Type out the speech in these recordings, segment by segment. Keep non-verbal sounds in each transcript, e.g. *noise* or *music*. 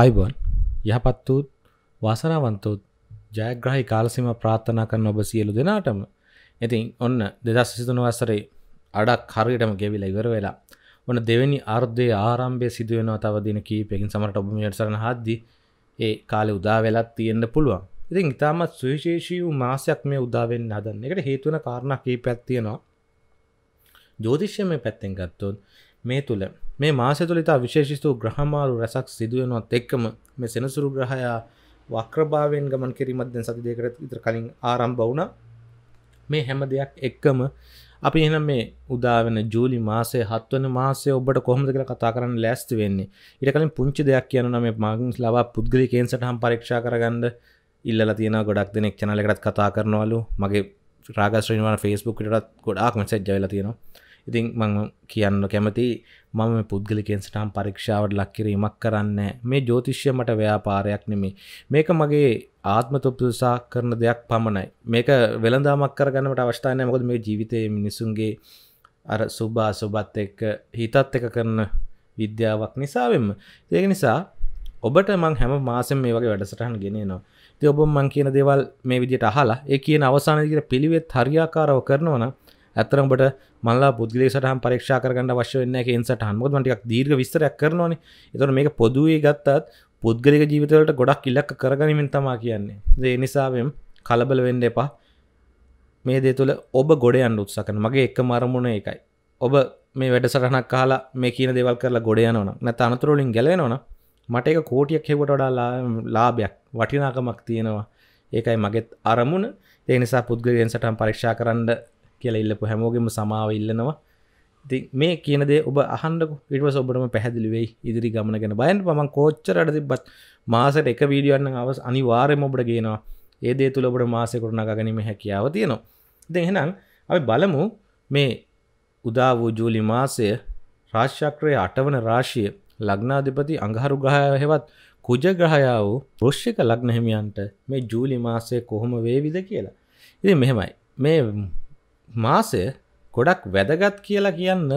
අයිබොන් යහපත් වූත් වාසනාවන්තූත් ජයග්‍රහහි කාලසිම ප්‍රාත්ථනා කරන ඔබ සියලු දෙනාටම ඉතින් ඔන්න දෙදස් සිතුන වසරේ අඩක් හරියටම ගෙවිල ඉවර වෙලා ඔන දෙවැනි අර්ධය ආරම්භය සිදුවෙනවා තවදින කීපයකින් සමට ඔබ යටසරන හද්දි ඒ කාලෙ උදා වෙලත් තියෙන්න්න පුළුවන් ඉතින් ඉතාමත් සුවිශේෂී වූ මාසයක් මේ උදාවෙන් හදන්න එකට හේතුවන කාරණ කී පැත්තියෙනවා ජෝතිශ්‍ය මේ පැත්තෙන් ගත්තුන් මේ තුළ මේ මාසය තුළ ඉතා විශේෂිස්තු ග්‍රහමාරු රැසක් සිදුවෙනවත් එක්කම මේ සෙනසුරු ග්‍රහයා වක්‍රභාවෙන් ගමන් කිරීමත්දැන් සති දෙකරත් ඉතර කලින් ආරම්භ වුණ මේ හැම දෙයක් එක්කම අපි එනම් මේ උදාවෙන ජූලි මාසේ හත්වන මාසේ ඔබට කොහොමද කියලා කතා කරන්න ලෑස්ති වෙන්නේ ඉට කලින් පුංචි දෙයක් කියනන මේ මාගින් ලබා පුද්ගලිකෙන් සටහම් පරීක්ෂා කරගන්න ඉල්ල තියෙන ගොඩක් දෙනෙක් චනලකටත් කතා කරනවලු මගේ රාගස්ශ්‍රීනිවාන ෆෙස්බුක් ටත් ගොඩක් මසෙජ් ජයල තියෙනවා ඉතින් මං කියන්න කැමති මම පුද්ගලිකෙන් සටම් පරීක්ෂාවට ලක්කිරීමක් කරන්න මේ ජෝතිෂ්‍ය මට ව්‍යාපාරයක් නෙමේ මේක මගේ ආත්මතුපසා කරන දෙයක් පමණයි මේක වෙළඳාමක් කරගන්නට අවස්ථානය මොකද මේ ජීවිතය මිනිසුන්ගේ අර සුභා සුබත් එක්ක හිතත් එක කරන විද්‍යාවක් නිසාවෙන්ම ඒක නිසා ඔබට මං හැම මාසෙම මේ වගේ වැඩසටහන් ගෙනනවා ඉතින් ඔබ මං කියන දේවල් මේ විදිහට අහලා ඒ කියන අවසානයේදී පිළිවෙත් හරියාකාරව කරනවනම් ඇතරට මල්ලා පුද්ගල සටහන් පරක්ෂා කරගන්න වශ්‍ය වන්න එකෙන් සටහන් මොද මටික් දීර්ග විස්තරයක් කරනවාන එතන මේක පොදුවේ ගත්තත් පුද්ගලික ජීවිතවලට ගොඩක් ඉල්ලක් කරගනිමින් තමා කියන්නේ දේ නිසාවෙන් කලබල වෙන්න එපා මේ දේ තුළ ඔබ ගොඩ අන්න උත්සකන මගේ එක මරමුණ එකයි ඔබ මේ වැඩ සටහනක් කාලා මේ කියන දෙවල් කරලා ගොඩ යනවන නැත අනතුරලින් ගැලවෙනවන මට එක කෝටියක් හෙවට වඩා ලාභයක් වටිනාකමක් තියෙනවා ඒකයි මගෙත් අරමුණ ඒ නිසා පුද්ගලයන් සටහන් පරීක්ෂා කරන්න කියල ඉල්ලපු හැමෝගෙම සමාව ඉල්ලනවා මේ කියනදේ ඔබ අහන්ඩ ඉටව ඔබටම පැහැදිලිවෙයි ඉදිරි ගමන ගැන බයන් පමන් කෝච්චරට තිබත් මාසට එක වීඩියන්න අවස් අනිවාරයම ඔබට ගේනවා ඒදේ තුළ ඔබට මාසකරුණ ගැනීම හැකියාව තියෙනවා දෙහෙනම් අපි බලමු මේ උදා වූ ජූලි මාසය රාශ්චක්‍රය අටවන රාශිය ලග්නාධිපති අඟහරු ග්‍රහය හෙවත් කුජ ග්‍රහයා වූ පෘෂ්ෂික ලග්නහිමියන්ට මේ ජූලි මාසය කොහොම වේවිද කියලා ඉති මෙහෙමයි මේ මාසය ගොඩක් වැදගත් කියලා කියන්න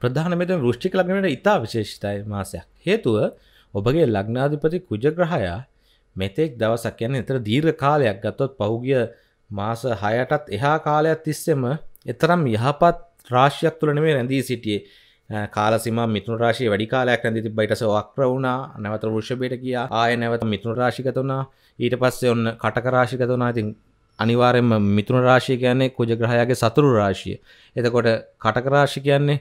ප්‍රධාන මෙතන වෘෂ්ටික ලග්නයට ඉතා විශේෂිතයි මාසයක්. හේතුව ඔබගේ ලග්නාධිපති කුජ ග්‍රහයා මෙතෙක් දවසක් කියන්නේ ඊතර දීර්ඝ කාලයක් ගත්තොත් පහුගිය මාස 6ටත් එහා කාලයක් තිස්සෙම එතරම් යහපත් රාශියක් තුල නෙමෙයි රැඳී සිටියේ. කාල සීමා මිථුන රාශිය වැඩි කාලයක් රැඳී තිබ්බ ඊට පස්සේ වක්‍ර වුණා, නැවත වෘෂභයට ගියා, ආය නැවත මිථුන රාශිගත වුණා. ඊට පස්සේ ඔන්න කටක රාශිගත වුණා. ඉතින් අනිවාරෙන්ම මිතුන රාශිය කියන්නේ කුජග්‍රහයාගේ සතුරු රාශිය එතකොට කටකරාශි කියන්නේ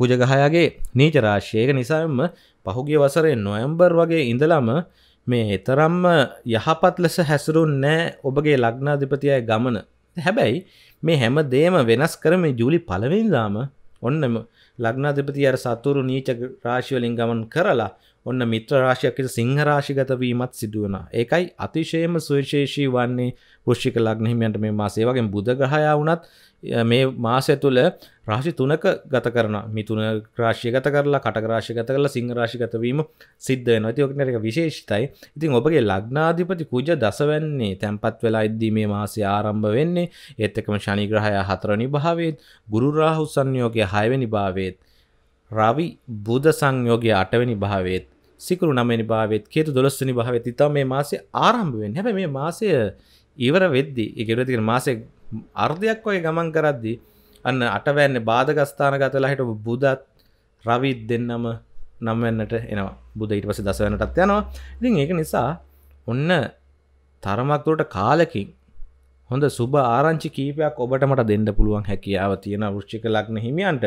කුජගහයාගේ නීච රාශයක නිසාම පහුගිය වසරෙන් නොයම්බර් වගේ ඉඳලම මේ එතරම්ම යහපත් ලෙස හැසරුන් නෑ ඔබගේ ලග්නාධිපතියයි ගමන හැබැයි මේ හැම දේම වෙනස් කරම ජූලි පලවින්දාම ඔන්නම ලග්නාධිපති අර සතුරු නීච රාශිවලින් ගමන් කරලා ඔන්න මිත්‍ර රාශියක්කිට සිංහරාශිගතවීමත් සිදුවන ඒකයි අතිශයම සුවිශේෂී වන්නේ පුෂ්ික ලක්න හිමියන්ට මේ මාසේ වගේ බුද ග්‍රහයා වුණත් මේ මාසය තුළ රාශි තුනක ගත කරන මිතුන ක්‍රාශය ගත කරලා කටග්‍රාශය ගත කරලා සිංහරාශිගතවීම සිද්ධ නති ඔක්නක විශේෂ්තයි ඉතින් ඔබගේ ලග්නාධිපති කුජ දසවැන්නේ තැන්පත් වෙලා ඉද්දී මේ මාසේ ආරම්භ වෙන්නේ ඒත් එකම ශනිග්‍රහයා හතරනි භාවේත් ගුරුරාහු සංයෝගය හයවැනි භාවේත් රවි බුද සංයෝගය අටවැනි භාවේත් සිකරු නමනි භාවත් කේතු දොස්සනි භාවත් ඉතා මේ මාසේ ආරම්භුවෙන් හැබ මේ මාසය ඉවර වෙද්දි එකරතික මාසෙක් අර්ධයක් ඔය ගමන් කරද්දි අන්න අටවැන්න බාධගස්ථාන ගතලා හිට බුදත් රවිත් දෙන්නම නම්වන්නට එනවා බුද ඉට පස දසවනටත් යනවා ඉතින් ඒක නිසා ඔන්න තරමක්තුරට කාලකින් හොඳ සුබ ආරංචි කීපයක් ඔබට මට දෙන්න පුළුවන් හැකියාව තියෙන වෘෂ්චික ලග්න හිමියන්ට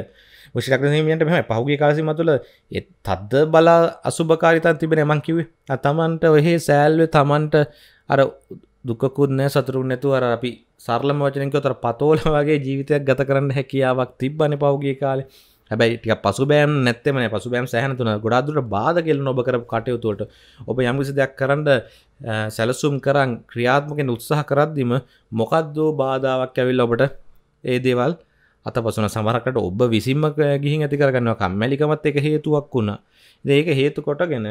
වෘෂ්චික ලග්න හිමියන්ට මෙහෙම පහුගිය කාසිම තුළ ඒ තද්ද බල අසුබකාරීතාවක් තිබෙන මං කිව්වේ තමන්ට ඔහේ සෑල්වේ තමන්ට අර දුකකුත් නෑ සතුරුන් නැතුව අර අපි සරලම වචනක තර පතෝල *laughs* වගේ ජීවිතයක් ගත කරන්න හැකියාවක් තිබ්බන පවුගේ කාලේ හැබැයි ටික පසුබෑම් නැත්තෙමන පසුබෑම් සෑහන තුන ගොඩාදුරට බාධ කෙල් නොබ කර කටයුතුවට ඔබ යම්කිසි දෙයක් කරන්න සැලසුම් කරන් ක්‍රියාත්මකෙන් උත්සාහ කරද්දිම මොකක්දෝ බාධාවක් ඇවිල් ඔබට ඒ දේවල් අත පසුන සමරකට ඔබ විසිම්ම ගිහින් ඇති කරගන්නවා කම්මැලිකමත් එක හේතුවක් වුණා ඒක හේතු කොටගෙන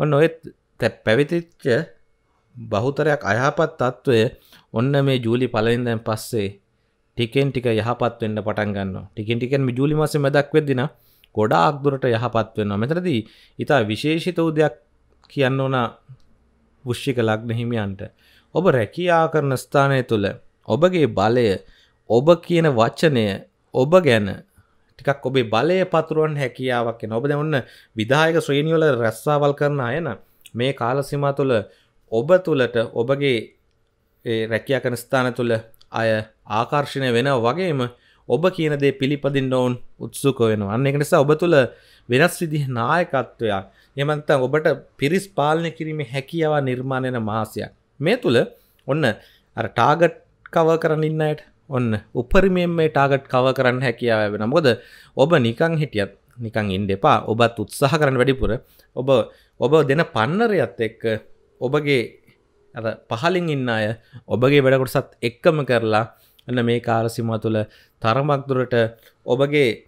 ඔන්න ඔයත් පැවිතිච්ච බහුතරයක් අයහපත් තත්ත්වය ඔන්න මේ ජූලි පලනින්දැන් පස්සේ ටිකෙන් ටික යහපත් වෙන්න පටන් ගන්න ටිකෙන් ටිකෙන් ජූලි මාසේ මැදක් වෙද්දින ගොඩා අක්දුරට යහපත් වෙනවා මෙතරදී ඉතා විශේෂිත උදයක් කියන්න ඕන පුෂ්ෂික ලග්න හිමියන්ට ඔබ රැකියා කරන ස්ථානය තුළ ඔබගේ බලය ඔබ කියන වචනය ඔබ ගැන ටිකක් ඔබේ බලය පතුරුවන් හැකියාවක් ඔබ දැ ඔන්න විදායක ශ්‍රීණියවල රැස්සාවල් කරන අයන මේ කාලසිමා තුළ ඔබ තුළට ඔබගේ රැකයා කන ස්ථාන තුළ අය ආකර්ශණය වෙන වගේම ඔබ කියනදේ පිළිපදින් ඔවුන් උත්සුක වෙනවා අන්න එක නිසා ඔබ තුළ වෙනස් විදිහ නායකත්වයක් එමන්තන් ඔබට පිරිස් පාලනය කිරීම හැකියාව නිර්මාණයන මාසයක් මේ තුළ ඔන්න අර ටාගට් කව කරන්න ඉන්නයට ඔන්න උපරිමයෙන් මේ ටාගට් කව කරන්න හැකියාව වෙන මොද ඔබ නිකං හිටියත් නිකං ඉන්ඩ එපා ඔබත් උත්සාහ කරන්න වැඩිපුර ඔබ ඔබ දෙන පන්නරයත් එක්ක ඔබගේ ඇ පහලින් ඉන්න අය ඔබගේ වැඩකොටසත් එක්කම කරලා එන්න මේ කාරසිමා තුළ තරමක් දුරට ඔබගේ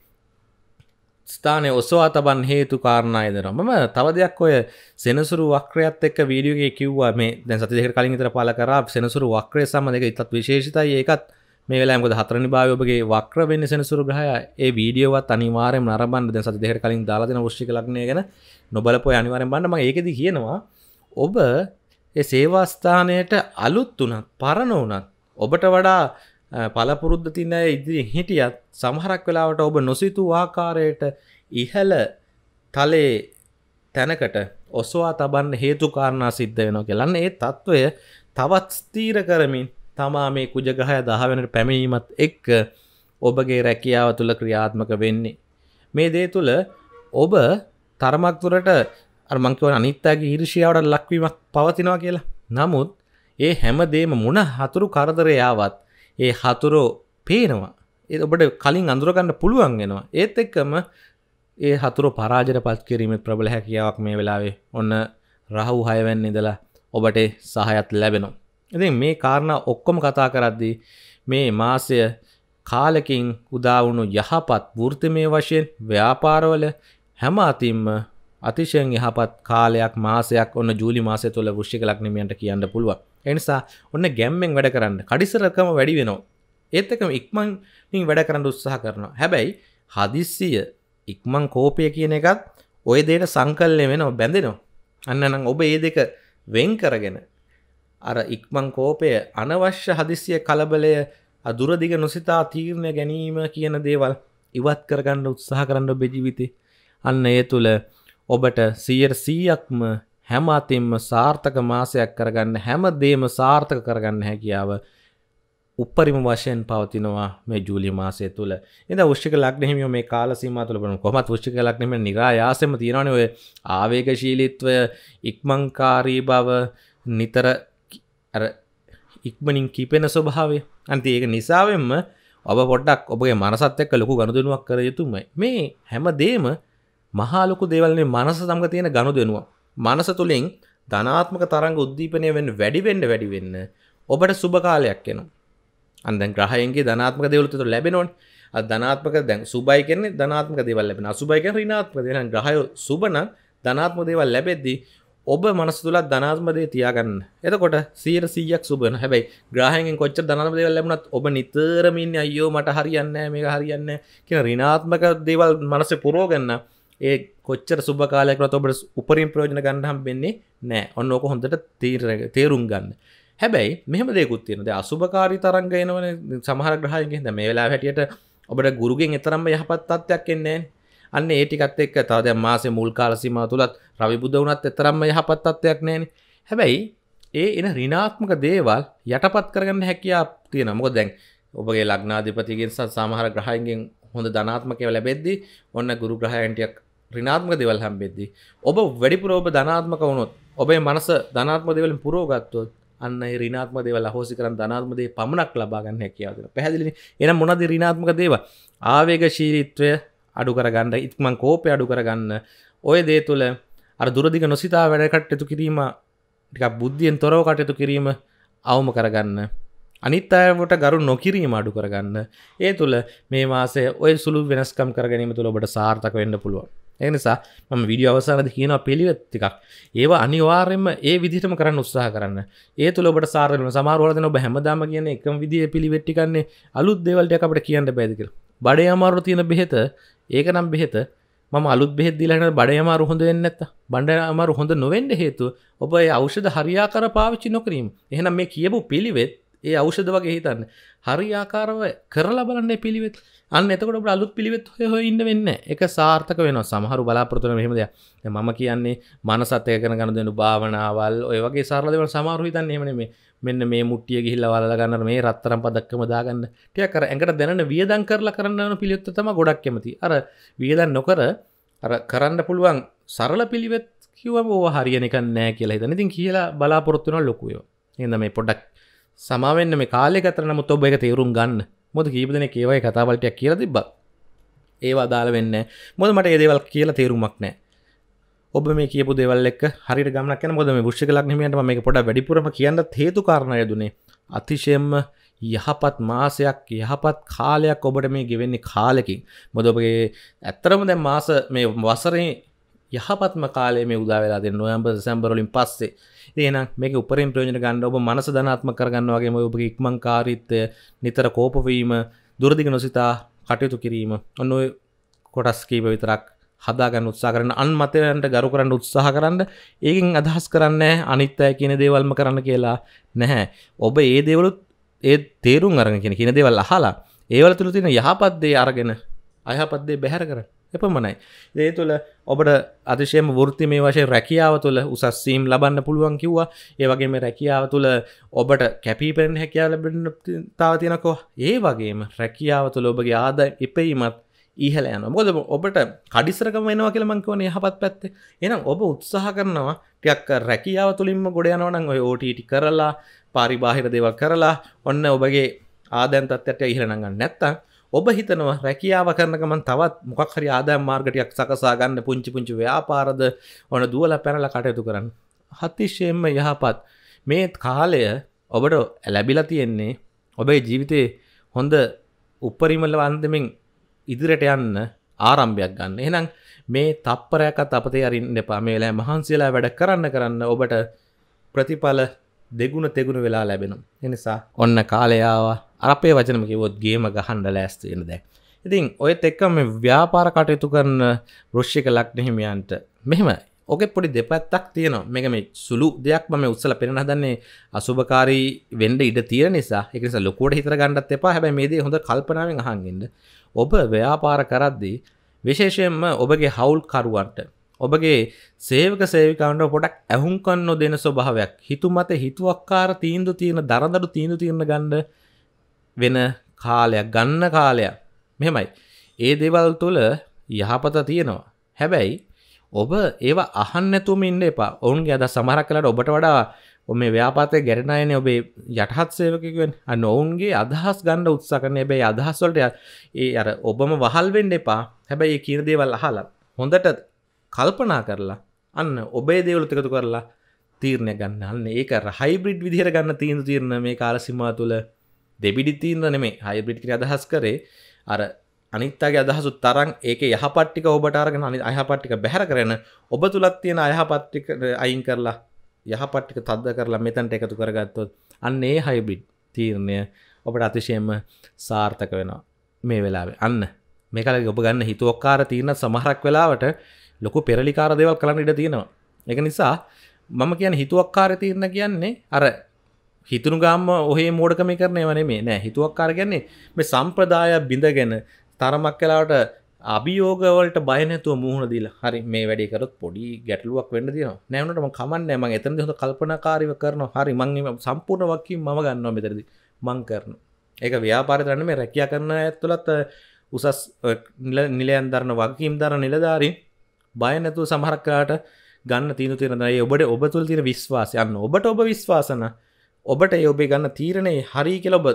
ස්ථානය ඔස්වා තබන් හේතු කාරණය දෙනවා මම තව දෙයක් ඔය සෙනසුරු වක්‍රයත් එක් වීඩියගේ කිව්වා මේ දැ සති දෙක කලින් තර පල කරා සෙනසුරු වක්‍රය සම්බඳක ඉතත් විශේෂතයි ඒකත් මේ වෙලාමකද හතරනි භාවයෝගේ වක්‍ර වෙන්න සෙනසුරු ග්‍රහය ඒ වීඩියෝවත් අනිවාරය නරබන්න දැ සති දෙහර කලින් දාලාතින ෘෂ්ි ලක්නය ගැන නොබලපොය අනිවාරෙන් බන්නම ඒකෙද කියනවා ඔබ සේවාස්ථානයට අලුත් වනත් පරණ වනත් ඔබට වඩා පලපුරුද්ධ තින්න ඉදිරි හිටියත් සමහරක් වෙලාවට ඔබ නොසිතු ආකාරයට ඉහල තලේ තැනකට ඔස්වා තබන්න හේතුකාරණා සිද්ධ වෙන කියලන්න ඒ තත්ත්වය තවත් ස්තීර කරමින් තමා මේ කුජගහය දහවනට පැමීමත් එක් ඔබගේ රැකියාව තුළ ක්‍රියාත්මක වෙන්නේ. මේ දේ තුළ ඔබ තරමක්තුරට අර්මංකව අනිත්තාගේ ඊර්ෂියාවට ලක්වීමක් පවතිනවා කියලා නමුත් ඒ හැමදේම මුණ හතුරු කරදරයාවත් ඒ හතුරෝ පේනවා ඒ ඔබට කලින් අඳුරගන්න පුළුවන් වෙනවා ඒත් එක්කම ඒ හතුරු පරාජයට පත් කිරීම ප්‍රබල හැකියාවක් මේ වෙලාවේ ඔන්න රහු හයවැන් ඉදලා ඔබට සහයත් ලැබෙනවා ඉතින් මේ කාරණ ඔක්කොම කතා කරද්දී මේ මාසය කාලකින් උදාවුණු යහපත් වෘතිමය වශයෙන් ව්‍යාපාරවල හැම අතින්ම අතිශයෙන් යහපත් කාලයක් මාසයක් ඔන්න ජූලි මාසය තුළ වෘෂ්ික ලග්නමියන්ට කියන්න පුළුවන්. ඒ නිසා ඔන්න ගැම්මෙන් වැඩ කරන්න. කඩිසරකම වැඩි වෙනවා. ඒත් එකම ඉක්මනින් වැඩ කරන්න උත්සාහ කරනවා. හැබැයි හදිස්සිය ඉක්මන් කෝපය කියන එකත් ඔය දෙයට සංකල්පය වෙනව බැඳෙනවා. අන්න නම් ඔබ මේ දෙක වෙන් කරගෙන අර ඉක්මන් කෝපය අනවශ්‍ය හදිස්සිය කලබලය දුරදිග නොසිතා තීරණ ගැනීම කියන දේවල් ඉවත් කරගන්න උත්සාහ කරන්න ඔබේ ජීවිතේ. අන්න ඒ තුළ ඔබට සියයට සීයක්ම හැමතිම්ම සාර්ථක මාසයක් කරගන්න හැම දේම සාර්ථක කරගන්න හැකියාව උපරිම වශයෙන් පවතිනවා මේ ජූලි මාසය තුළ එද ෂික ලක්නෙහිමිය මේ කාලසීම තුළබන කොමත් ෂික ලක්නෙම නිරායාසම තියෙනවන ඔය ආවේගශීලිත්වය ඉක්මංකාරී බව නිතර ඉක්මනින් කිපෙන ස්වභාවේ අන්ති ඒක නිසාවෙන්ම ඔබ පොඩ්ඩක් ඔබගේ මනසත් එක්ක ලොකු ගණදනුවක් කර යුතුම මේ හැම දේම මහාලොකු දේවල්න්නේ මනස සමඟ තියෙන ගණු දෙනවා. මනස තුළින් ධනාත්මක තරංග උද්දීපනය වෙන් වැඩිවෙන්න වැඩිවෙන්න ඔබට සුභකාලයක් එනවා. අන්ද ග්‍රහයන්ගේ ධනාත්මක දෙවලුතු ලැබෙනවන් ධනාත්මක දැන් සුබයි කියන්නේ ධනාත්මක දේවල් ලැබෙන අසුබයි කියන්නේ ඍණාත්මක දේවල් ග්‍රහය සුබනම් ධනාත්මක දේවල් ලැබෙද්දී ඔබ මනස තුල ධනාත්මක දේ තියාගන්න. එතකොට 100 100ක් සුබ වෙනවා. හැබැයි ග්‍රහයෙන් කොච්චර ධනාත්මක දේවල් ලැබුණත් ඔබ නිතරම ඉන්නේ අයියෝ මට හරියන්නේ නැහැ මේක හරියන්නේ නැහැ කියන ඍණාත්මක දේවල් මනසේ පුරව ගන්නා ඒ කොච්චර සුබ කාලයක්නත් ඔබට උපරින් ප්‍රයෝජන ගන්නහම් වෙන්නේ නෑ ඔන්න ඕක හොඳට තේරුම් ගන්න හැබැයි මෙහම දෙකුත් තියෙනද අසුභකාරි තරංගයනවන සමහර ග්‍රහයගෙන්ද මේ වෙලා හැටියට ඔබට ගුරුගෙන් එතරම්ම යහපත්තත්වයක් එන්නේ අන්න ඒටිකත් එක් තවද මාසේ මුල් කාලසිම තුළත් රවිබුද වනත් එතරම්ම යහපත්තත්වයක් නෑන හැබැයි ඒ එන රිනාත්මක දේවල් යටපත් කරගන්න හැකියා තියෙන මොක දැන් ඔබගේ ලග්නාධිපතිගෙන් සත් සමහර ග්‍රහයන්ගෙන් හොඳ ධනාත්මකව ලැබෙද්දි ඔන්න ගුරු ග්‍රහයන්ටියක් රිනාත්මක දෙවල් හම්බෙද්දි ඔබ වැඩිපුර ඔබ ධනාත්මක වුණොත් ඔබේ මනස ධනාත්ම දෙවලින් පුරෝගත්තොත් අන්න රිනාත්ම දෙවල් හෝසි කරන් ධනාත්මදේ පමණක් ලබාගන්න හැකියාවද පැහැදිලි එන මොනද රිනාත්මක දේව ආවේග ශීරීත්වය අඩු කරගන්න ඉක්මං කෝපය අඩු කරගන්න ඔය දේ තුළ අර දුරදිග නොසිතා වැඩකටයුතු කිරීම ටික බුද්ධියෙන් තොරව කටයුතු කිරීම අවම කරගන්න අනිත් අයට ගරු නොකිරීම අඩු කරගන්න ඒ තුළ මේ මාසේ ඔය සුළු වෙනස්කම් කරගනීම තුළ ඔබට සාර්ථක වෙන්න පුළුවන් එනිසා මම විඩිය අවසානද කියන පිළිවෙත්තිකක් ඒවා අනිවාර්යෙන්ම ඒ විදිටම කරන්න උත්සාහ කරන්න ඒ තුළට සාරම සමාරවලදන බැහමදාම කියන එක විදිිය පිළිවෙට්ටිකන්නේ අලුත් දෙවල්ට අපට කියන්න බැදිකර බඩ අමාරු තියෙන බෙහෙත ඒක නම් බෙහෙත ම අලුත් බෙද්දිලන බඩ අමාරු හොඳ වෙන්නත් බඩ අමාරු හොඳ නොවෙන්ඩ හේතු ඔබ අවෂද හරියා කර පාවිච්චි නොකරීම එහෙනම් මේ කියපු පිළිවෙත් ඒ අවෂද වගේ හිතන්න හරි ආකාරව කරලා බලන්න පිළිවෙත් අන්න එතකොට අලුත් පිළිවෙත් හොය ඉන්න වෙන්න එක සාර්ථක වෙන සමහරු බලාපොරතුන මෙහමද මම කියන්නේ මනසත්ය කන ගන දෙනු භාවනාවල් ඔය වගේ සාරල දෙවන සමාරු හිතන්න එමන මේ මෙන්න මේ මුට්ටිය ගිහිල්ල වලගන්න මේ රත්තරම් පදක්කම දාගන්න ටිය කර ඇඟට දැන වියදන් කරලා කරන්න පිළියොත්ත තම ගොඩක් කැමති අර වියදන් නොකර අර කරන්න පුළුවන් සරල පිළිවෙත් කිව හරියනක නෑ කියලා හිතන ඉතින් කියලා බලාපොරොත්තුන ලොකුයෝ එඳ මේ පොඩක් සමාවෙන්න මේ කාලය කතර නමුත් ඔබ එක තේරුම් ගන්න මොද කීපදන ඒවයි කතාවලටයක් කියල තිබ ඒවා දාල වෙන්න මොද මට ඒදේවල් කියලා තේරුමක් නෑ ඔබ මේ කියපු දෙවල්ලක් හරි ගමක් මොද මේ ෘෂ්ක ලක්නමට මේ පොඩ වැඩිපුරම කියන්න හේතු කාරණය දුනේ අතිශයෙන්ම යහපත් මාසයක් යහපත් කාලයක් ඔබට මේ ගෙවෙන්නේ කාලකින් මොද ඔබගේ ඇත්තරම දැ මාස මේ වසරේ යහපත්ම කාලේ මේ උදා වෙලා දෙන්න නොයම්බ සැම්බරලින් පස්සේ ඒනම් මේක උපරින් ප්‍රයෝජන ගන්න ඔබ මනස ධනාත්ම කරගන්න වගේ ඔබගේ ඉක්මන් කාරීත්වය නිතර කෝපවීම දුරදිග නොසිතා කටයුතු කිරීම ඔන්න ඔය කොටස් කීප විතරක් හදාගන්න උත්සාහ කරන අන් මතයන්ට ගරු කරන්න උත්සාහ කරන්න ඒකින් අදහස් කරන්න අනිත් අය කියන දේවල්ම කරන්න කියලා නැහැ ඔබ ඒ දේවලුත් ඒ තේරුම් අරගෙන කියන කියන දේවල් අහලා ඒවල තුළ තියෙන යහපත් දේ අරගෙන අයහපත් දේ බැහැර කරන්න එපමණයි ඒ තුළ ඔබට අතිශයම වෘත්ති මේ වශය රැකියාව තුළ උසස්සීම් ලබන්න පුළුවන් කිව්වා ඒවගේම රැකියාව තුළ ඔබට කැපිපෙන් හැකයා ලබෙන තාව තියෙනකෝ ඒ වගේම රැකියාව තුළ ඔබගේ ආද එපීමත් ඉහල යන බොද ඔබට කඩිසරකම වෙනවා කියලමංකවන යහපත් පැත්තේ එනම් ඔබ උත්සාහ කරනවා ටයක් රැකියාව තුළින්ම ගොඩ යනවනං ඔය ඕටටි කරලා පාරිබාහිර දෙවක් කරලා ඔන්න ඔබගේ ආදැන්තත්වයට ඉහරනඟන්න නැත්තං ඔබ හිතනවා රැකියාව කරනකමන් තවත් මොකක් හරි ආදායම් මාර්ගටයක් සකසා ගන්න පුංචි පුංචි ව්‍යාපාරද ඕන දුවලා පැනලා කටයුතු කරන්න. අතිශයෙන්ම යහපත් මේ කාලය ඔබට ලැබිලා තියෙන්නේ ඔබේ ජීවිතේ හොඳ උපරිමල වන්දමින් ඉදිරියට යන්න ආරම්භයක් ගන්න. එහෙනම් මේ තප්පරයක්ත් අපතේ අරින්න එපා. මේ වෙලාවේ මහන්සියලා වැඩ කරන්න කරන්න ඔබට ප්‍රතිඵල දෙගුණ තෙගුණ වෙලා ලැබෙනවා. එනිසා ඔන්න කාලය ආවා. අපේ වචනම කිවොත් ගේම ගහන්ඩ ලෑස්තියෙන දැ ඉතින් ඔයත් එක්ක මේ ව්‍යාපාර කටයුතු කරන්න රෘෂ්ික ලක්නහිමියන්ට මෙහෙම ඕකෙ පොඩි දෙපත්තක් තියෙනවා මේක මේ සුළු දෙයක් මම උත්සල පෙන හදන්නේ අසුභකාරී වෙන්ඩ ඉඩ තිය නිසා එකස ලොකෝට හිතර ගන්නත් එපා හැබැ මේදේ හොඳ කල්පනාවෙන් හඟෙන්ට ඔබ ව්‍යාපාර කරද්දී විශේෂයෙන්ම ඔබගේ හවුල් කරුවන්ට ඔබගේ සේවක සේවිකන්ට පොඩක් ඇහුන්කන්න දෙන ස්වභාවයක් හිතු මත හිතුවක්කාර තීන්දු තියෙන දරදරු තීන්දු තියන්න ගණ්ඩ වෙන කාලයක් ගන්න කාලයක් මෙහෙමයි ඒ දේවල් තුළ යහපත තියෙනවා හැබැයි ඔබ ඒව අහන්නතුම ඉන්න එපා ඔවුන්ගේ අද සමහරක් කලට ඔබට වඩා මේ ව්‍යාපාතය ගැරෙනයන ඔබේ යටහත් සේවකෙන් අන්න ඔවුන්ගේ අදහස් ගණ්ඩ උත්සකන එබැයි අදහස්වලට ඒ අර ඔබම වහල්වෙන්ඩ එපා හැබැයි ඒ කියරදේවල් අහලා හොඳට කල්පනා කරලා අන්න ඔබේ දේවලුතිකතු කරලා තීරණය ගන්න අන්න ඒක හයිබ්‍රිඩ් විදිහර ගන්න තීන්දු තීරණ මේ කාලසිමා තුළ දෙබිඩිතීන්ද නෙමේ හයිබ්‍රිට් කර අදහස් කරේ අර අනිත්තාගේ අදහසු තරන් ඒක යහපට්ටික ඔබට අරගෙන අනි අයහපට්ටික බැහර කරන ඔබ තුළත් තියෙන අයහපට්ටික අයින් කරලා යහපට්ටික තද්ද කරලා මෙතැන්ට එකතු කරගත්තොත් අන්නේ හයිබිඩ් තීරණය ඔබට අතිශයම සාර්ථක වෙනවා මේ වෙලාවේ අන්න මේකල ඔබ ගන්න හිතුවක්කාර තියන සමහරක් වෙලාවට ලොකු පෙරලිකාර දෙවල් කරන්න ඉඩ තියෙනවා එක නිසා මම කියන හිතුවක්කාර තියන්න කියන්නේ අර හිතුණු ගම්ම ඔහේ මෝඩකම කරනය වනේ මේ නෑ හිතුවක් කාරගන්නේ මේ සම්ප්‍රදාය බිඳ ගැන තරමක් කලාට අභියෝගවලට බයනැතුව මුහුණ දිල හරි මේ වැඩිකරත් පොඩි ගැටලුවක් වෙන්න දින නැවනටම කමන්න ම එතන හො කල්පනකාරව කරන හරි මංම සම්පූර්ණ වක්කින් ම ගන්නවා මෙතරදි මං කරන ඒක ව්‍යාපාරිතරන්න මේ රැකයා කරන ඇත්තුළත් උසස් නිලයන් දරන වගකීම් දර නිලධාරී බය නැතුව සමහරක්කාට ගන්න තිීන තිරනයි ඔබට ඔබ තුල් තිර විශ්වාසයන්න ඔබට ඔබ විශ්වාසන ඔබට යඔබේ ගන්න තීරණය හරි කෙලඔබ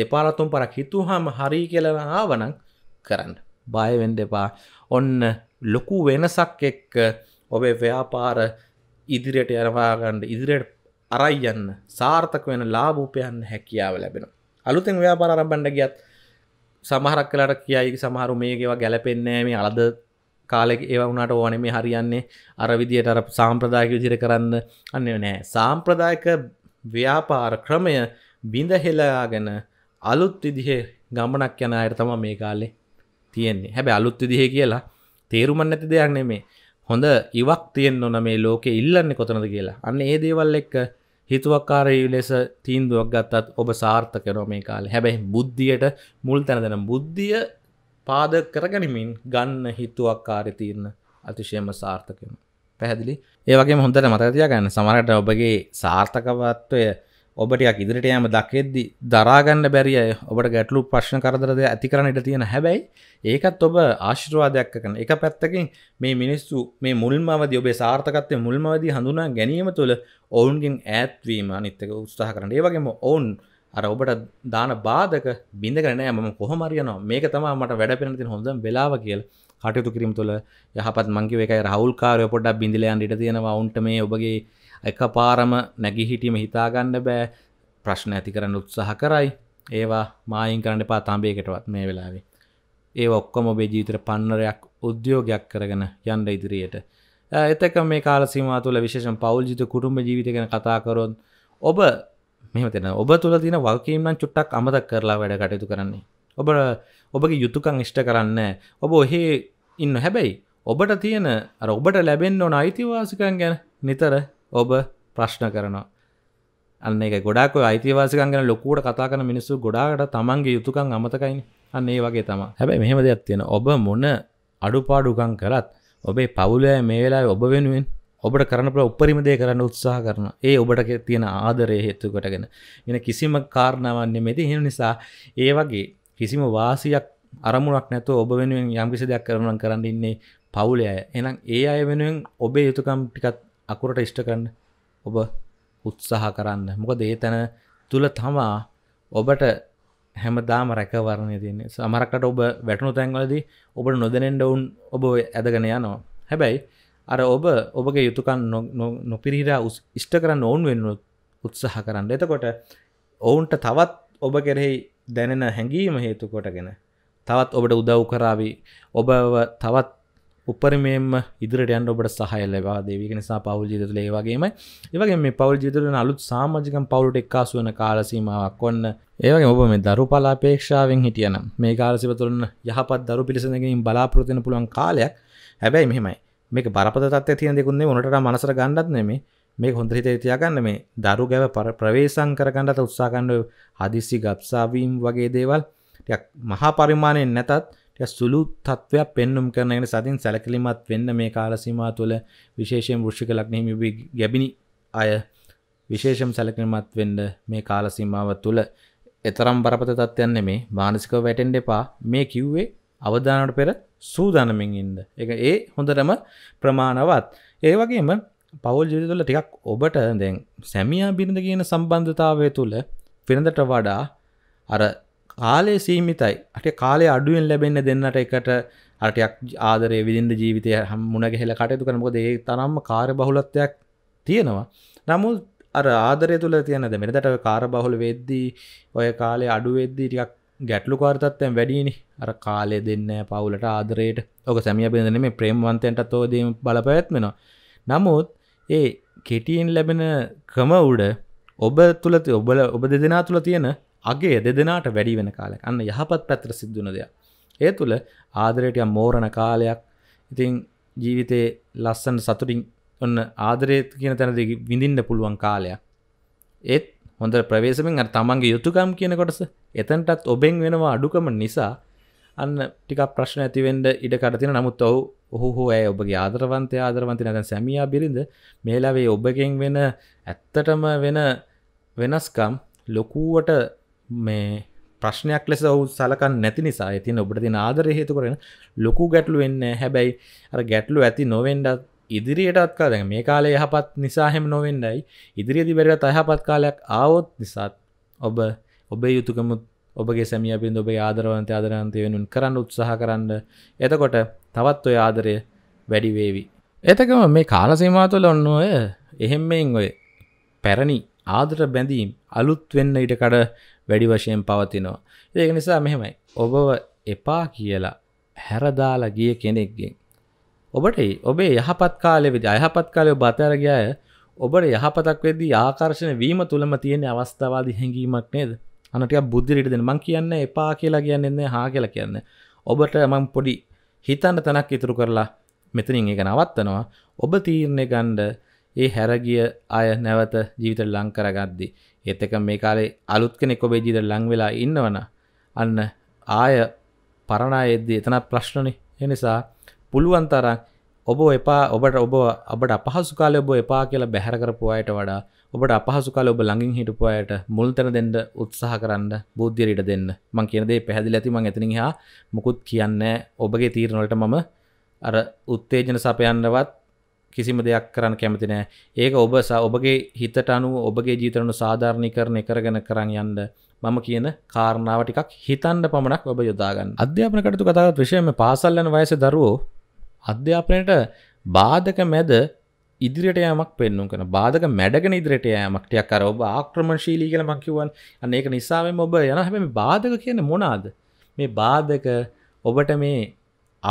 දෙපාලතුම් පරක් හිතුහම හරි කෙලආවනං කරන්න. බයවෙන් දෙපා ඔන්න ලොකු වෙනසක් එක්ක ඔබේ ව්‍යාපාර ඉදිරියට යනවාගන්න ඉදිරියට අරයියන්න සාර්ථක වෙන ලාභූපයන්න හැකියාව ලැබෙන. අලුතෙන් ව්‍යාපාර අරම්බණ්ඩ ගියත් සමහරක් කලට කියයි සමහරු මේකවා ගැලපෙන්නෑ මේ අලද කාලෙක් ඒව වුණට ඕනෙ මේ හරියන්නේ අරවිදියට අර සාම්ප්‍රදායක විදිර කරන්න අන්න නෑ සාම්ප්‍රදායක ව්‍යාපාර ක්‍රමය බිඳහෙලාගෙන අලුත් විදිහේ ගමනක් යන අයට තම මේ කාලේ තියෙන්නේ හැබැ අලුත් විදිහේ කියලා තේරුමන් නැති දෙයක් නෙමේ හොඳ ඉවක් තියෙන් ඕන මේ ලෝකෙ ඉල්ලන්න කොතනද කියලා අන්න ඒ දේවල් එක්ක හිතුවක්කාරයු ලෙස තීන්දුවක් ගත්තත් ඔබ සාර්ථකනො මේ කාල හැබැයි බුද්ධියට මුල් තැනදෙන බුද්ධිය පාද කරගනිමින් ගන්න හිතුවක්කාරය තියන්න අතිශයම සාර්ථකෙන පැහැදිලි ඒවගේ හොඳට මතතියගන්න සමරට ඔබගේ සාර්ථකවත්වය ඔබටයක් ඉදිරිට යම දකිෙද්දි දරාගන්න බැරිය ඔබට ගැටලු ප්‍රශ්න කරදරද ඇති කරන්නට තියෙන හැබැයි ඒකත් ඔබ ආශිරවාදයක් කන එක පැත්තකින් මේ මිනිස්සු මේ මුල්මවද ඔබේ සාර්ථකත්ය මුල්මවදී හඳුනා ගැනීම තුළ ඔවුන්ගෙන් ඇත්වීම නිත්තක උත්සාහ කරන්න ඒවගේම ඔවුන් අර ඔබට දාන බාධක බිඳ කරනෑ මම කොහමරියනවා මේක තමා මට වැඩපෙනති හොඳ වෙලාව කියල කටයුතු කිරීම තුළ යහපත් මංකිව එකයි රහුල්කාරය පොඩක් බිඳිලයන් ඉට තියෙනවා ඔවුන්ට මේ ඔබගේ එක පාරම නැගිහිටීම හිතාගන්න බෑ ප්‍රශ්න ඇති කරන්න උත්සාහ කරයි ඒවා මායින් කරන්න එපා තම්බේකටවත් මේ වෙලාවේ ඒ ඔක්කොම ඔබේ ජීතර පන්නරයක් උද්‍යෝගයක් කරගෙන යන්න ඉදිරියට එතක මේ කාලසිම තුළ විශේෂ පවල් ජිත කුටුම්ඹ ජීවිතගෙන කතාකරොත් ඔබ මෙමතෙන ඔබ තුළ තින වගකීමන් චුට්ටක් අමතක් කරලා වැඩ කටයුතු කරන්නේ ඔබට ඔබගේ යුතුකං ඉෂ්ට කරන්න ඔබ ඔහේ ඉන්න හැබැයි ඔබට තියෙන අර ඔබට ලැබෙන්න්න ඕන අයිතිවාසිකන් ගැන නිතර ඔබ ප්‍රශ්න කරනවා අන්න එක ගොඩක් අයිතිවාසිකන් ගැන ලොකුවට කතා කන මිනිස්සු ගොඩාකට තමන්ගේ යුතුකං අමතකයින් අන්න ඒ වගේ තම හැබැයි මෙහෙම දෙයක් තියෙන ඔබ මොන අඩුපාඩුකං කරත් ඔබේ පවුලය මේ වෙලා ඔබ වෙනුවෙන් ඔබට කරනපල උපරිමදය කරන්න උත්සාහ කරන ඒ ඔබට තියෙන ආදරය හෙත්තු කොටගෙන එන කිසිම කාරණාවන්නේ මෙති හෙන නිසා ඒ වගේ කිසිම වාසියක් අරමුණක් නැතුව ඔබ වෙනුවෙන් යම්කිසි දෙයක් කරනන් කරන්න ඉන්නේ පවුලය එනම් ඒ අය වෙනුවෙන් ඔබේ යුතුකම් ටිකත් අකුරට ඉෂ්ට කරන්න ඔබ උත්සාහ කරන්න මොකද ඒ තැන තුළ තමා ඔබට හැමදාම රැකවරණය තියන්නේ සමරකට ඔබ වැටනු තැන්වලදී ඔබට නොදනෙන් ඩවුන් ඔබ ඇදගෙන යනවා හැබැයි අර ඔබ ඔබගේ යුතුකන් නොපිරිහිරා ඉෂ්ට කරන්න ඔවුන් වෙන්න උත්සාහ කරන්න එතකොට ඔවුන්ට තවත් ඔබ කෙරෙහි දැනෙන හැඟීම හේතු කොටගෙන තවත් ඔබට උදව් කරාවි ඔබ තවත් උපරිමේම ඉදිරට යන්න ඔබට සහය ලබා දෙවී නිසා පවුල් ජීතතුල ඒවගේම ඒවගේ මේ පවල් ජීතතුලන අලුත් සාමාජිකම් පවුලට එක්කාසුවන කාලසීමාවක් ඔන්න ඒවගේ ඔබ මේ දරු පලාපේක්ෂාවෙන් හිටියන මේ කාලසිවතුරන් යහපත් දරු පිලිසඳගින් බලාපොරතින පුළුවන් කාලයක් හැබැයි මෙහෙමයි මේක බරපතත් ඇතිය දෙකුන්නේ ඕනට මනසර ගණඩත් නෙමේ මේ හොඳ හිතේ තියාගන්න මේ දරු ගැව ප්‍රවේශම් කරගන්නට උත්සාහ කරන හදිසි ගබ්සාවීම් වගේ දේවල් ටිකක් මහා පරිමාණයෙන් නැතත් ටිකක් සුළු තත්වයක් පෙන්눔 කරන එක සතින් සැලකිලිමත් වෙන්න මේ කාල සීමාව තුළ විශේෂයෙන් වෘශ්චික ලග්න හිමි ගැබිනි අය විශේෂම් සැලකිලිමත් වෙන්න මේ කාල සීමාව තුළ එතරම් බරපතල තත්ත්වයක් නෙමේ මානසිකව වැටෙන්න එපා මේ කිව්වේ අවධානයට පෙර සූදානමින් ඉන්න. ඒක ඒ හොඳටම ප්‍රමාණවත්. ඒ වගේම පවල් ජිරිතුල ටිකක් ඔබට දැන් සැමියා බිරිඳ කියන සම්බන්ධතාවය තුළ පිරඳට වඩා අර කාලේ සීමිතයි අට කාලේ අඩුවෙන් ලැබෙන්න දෙන්නට එකට අටයක් ආදරය විදිින්ද ජීවිතය හම් මුණගහෙල කටයුතු කරනකොද ඒ තරම්ම කාර බහුලත්වයක් තියෙනවා නමුත් අර ආදරය තුළ තියනද මෙරදට කාර බහුල වෙද්දී ඔය කාලේ අඩුවෙද්දී ටිකක් ගැටලු කාර්තත්වයෙන් වැඩිනි අර කාලය දෙන්න පවුලට ආදරයට ඕක සැමිය බෙදන මේ ප්‍රේම්වන්තයන්ට තෝදීම බලපැත්වෙනවා නමුත් ඒ කෙටියෙන් ලැබෙන ක්‍රම උඩ ඔබ තුළති ඔබල ඔබ දෙදෙනා තුළ තියෙන අගේ දෙදෙනට වැඩි වෙන කාලෙක් අන්න යහපත් පැත්‍ර සිද්ධුන දෙයක් ඒ තුළ ආදරයටය මෝරණ කාලයක් ඉතින් ජීවිතයේ ලස්සන්න සතුටින් ඔන්න ආදරයත් කියන තැනද විඳින්න පුළුවන් කාලයක් ඒත් හොඳ ප්‍රවේශමෙන් අ තමන්ගේ යුතුකම් කියන කොටස එතැන්ටත් ඔබෙන් වෙනවා අඩුකම නිසා අන්න ටිකක් ප්‍රශ්න ඇතිවෙන්ඩ ඉඩ කටතින නමුත් ඔවු ඔහුහෝ ඇ ඔබගේ ආදරවන්තය ආදරවන්ති නැතැන් සැමියා බිරිඳ මේලාවේ ඔබගෙන් වෙන ඇත්තටම වෙන වෙනස්කම් ලොකුවට මේ ප්‍රශ්නයක් ලෙස ඔහු සලකන් නැති නිසා ඉතින් ඔබට තින ආදර හේතු කරන ලොකු ගැටලු වෙන්න හැබැයි අර ගැටලු ඇති නොවෙන්ඩත් ඉදිරියටත්කා දැන් මේ කාලේ යහපත් නිසා හෙම නොවෙන්නයි ඉදිරියදි බැරිත් අයහපත් කාලයක් ආවොත් නිසාත් ඔබ ඔබේ යුතුකමුත් ඔබගේ සැමිය පින් ඔබේ ආදරවන්ත ආදරන්තය වෙනුන් කරන්න උත්සාහ කරන්න එතකොට තවත් ඔය ආදරය වැඩිවේවි. එතකම මේ කාලසීමමාතුල ඔන්න ඔය එහෙම්මෙන් ඔය පැරණි ආදර බැඳීම් අලුත් වෙන්න ඉට කඩ වැඩි වශයෙන් පවතිනවා. ඒක නිසා මෙහෙමයි. ඔබව එපා කියලා හැරදාලා ගිය කෙනෙක්ගෙන්. ඔබට ඔබේ යහපත් කාලය විදි අයහපත් කාලය බතරගයාය ඔබට යහපතක් වෙද්දී ආකර්ශණ වීම තුළම තියෙන අවස්ථාවාදී හැඟීමක් නේද අනටය බුද්ධිරිට දෙෙන මං කියන්න එපා කියලා කියන්නන්නේ හා කියලා කියන්න ඔබට මං පොඩි හිතන්න තැනක් ඉතුරු කරලා මෙතනින් එක නවත්තනවා ඔබ තීරණය ගණ්ඩ ඒ හැරගිය අය නැවත ජීවිත ලං කරගද්දි එත් එක මේ කාලේ අලුත් කෙනෙක් ඔබේ ජීවිත ලං වෙලා ඉන්නවන අන්න ආය පරණයෙද්දී එතනත් ප්‍රශ්නනි එනිසා පුළුවන්තරක් ඔබ එපා ඔබට ඔබ ඔබට අපහසු කාල ඔබ එපා කියලා බැහැර කරපු අයට වඩා ඔබට අපහසු කාල ඔබ ළඟින් හිටපු අයට මුල්තන දෙන්න උත්සාහ කරන්න බුද්ධිය ඉඩ දෙන්න මං කියන දේ පැහැදිලි ඇති මං එතනින් එහා මුකුත් කියන්නේ ඔබගේ තීරණ වලට මම අර උත්තේජන සපයන්නවත් කිසිම දෙයක් කරන්න කැමති නෑ ඒක ඔබ ඔබගේ හිතට අනුව ඔබගේ ජීතනු සාධාරණීකරණය කරගෙන කරන්න යන්න මම කියන කාරණාව ටිකක් හිතන්න පමණක් ඔබ යොදාගන්න අධ්‍යාපන කටතු කතාවත් විශයම පාසල්ලන වයස දරුවෝ අධ්‍යාපනයට බාධක මැද ඉදිරියට යමක් පෙන්නුම් කන බාධක මැඩගෙන ඉදිරියට යමක්ටයක් අර ඔබ ආක්‍රමශීලී කියල මංකිවන් අන්න ඒක නිසාවෙන් ඔබ යන හැම බාධක කියන මොනාද මේ බාධක ඔබට මේ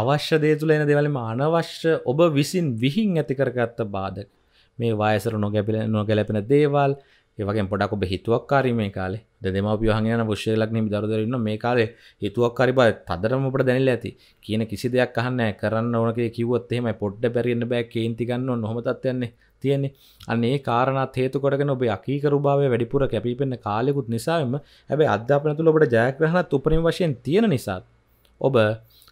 අවශ්‍ය දේ තුළ එන දෙවලම අනවශ්‍ය ඔබ විසින් විහින් ඇතිකරගත්ත බාධක මේ වායසර නොගැපිල නොගැලපෙන දේවල් ඒවගේ පොඩක් ඔබ හිතුවක්කාරී මේ කාලේ දෙමපිය හගෙන පුෂ්‍ය ලක්න දරදරන්න මේ කාලේ හිතුවක්කාරි බ තදරම ඔට දැනිල ඇති කියන කිසි දෙයක් අහන්න කරන්න ඕනගේ කිවත්තෙම පොඩ්ඩ පැරන්න බෑ කේන්තිගන්න නොමතත්යන්නේ තියෙන්නේ අන්නේ කාරණත් හේතු කොටගෙන ඔබේ අකීකරුභාව වැඩිපුර කැපිපෙන්න කාලෙකුත් නිසාම ඇබේ අධ්‍යාපන තුළ ඔබට ජයග්‍රහණත් උපරිම වශයෙන් තියෙන නිසාත් ඔබ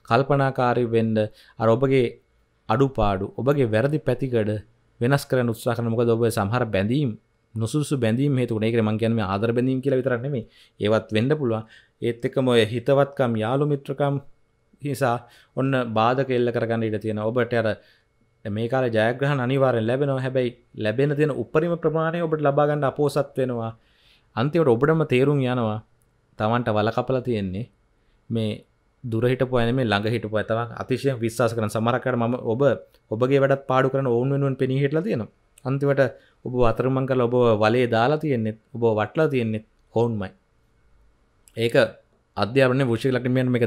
කල්පනාකාරී වෙන්ඩ අර ඔබගේ අඩුපාඩු ඔබගේ වැරදි පැතිකඩ වෙනස් කරන උත්සාහන මොකද ඔබ සහර බැඳීම් නොසුසු බැඳීම හේතුකට ඒකට මං කියන්නේ ආදර බැඳීම් කියලා විතරක් නෙමෙයි. ඒවත් වෙන්න පුළුවන්. ඒත් එක්කම ඔය හිතවත්කම් යාළු මිත්‍රකම් නිසා ඔන්න බාධක එල්ල කරගන්න ඉඩ තියෙනවා. ඔබට අර මේ කාලේ ජයග්‍රහණ අනිවාර්යෙන් ලැබෙනවා. හැබැයි ලැබෙන දෙන උපරිම ප්‍රමාණය ඔබට ලබා ගන්න අපෝසත් වෙනවා. අන්තිමට ඔබටම තේරුම් යනවා. Tamanට වල කපලා තියෙන්නේ මේ දුර හිටපු අය නෙමෙයි ළඟ හිටපු අය තමයි අතිශය විශ්වාස කරන සමහරකට මම ඔබ ඔබගේ වැඩත් පාඩු කරන ඕන් වෙනුවෙන් පෙනී හිටලා තියෙනවා. අන්තිවට ඔබ අතරමං කල ඔබ වලේ දාලා තියෙන්නෙත් ඔබ වටලා තියෙන්නෙත් ඔවුන්මයි ඒක අධ්‍යාපන විෂය ලක්මියන් එක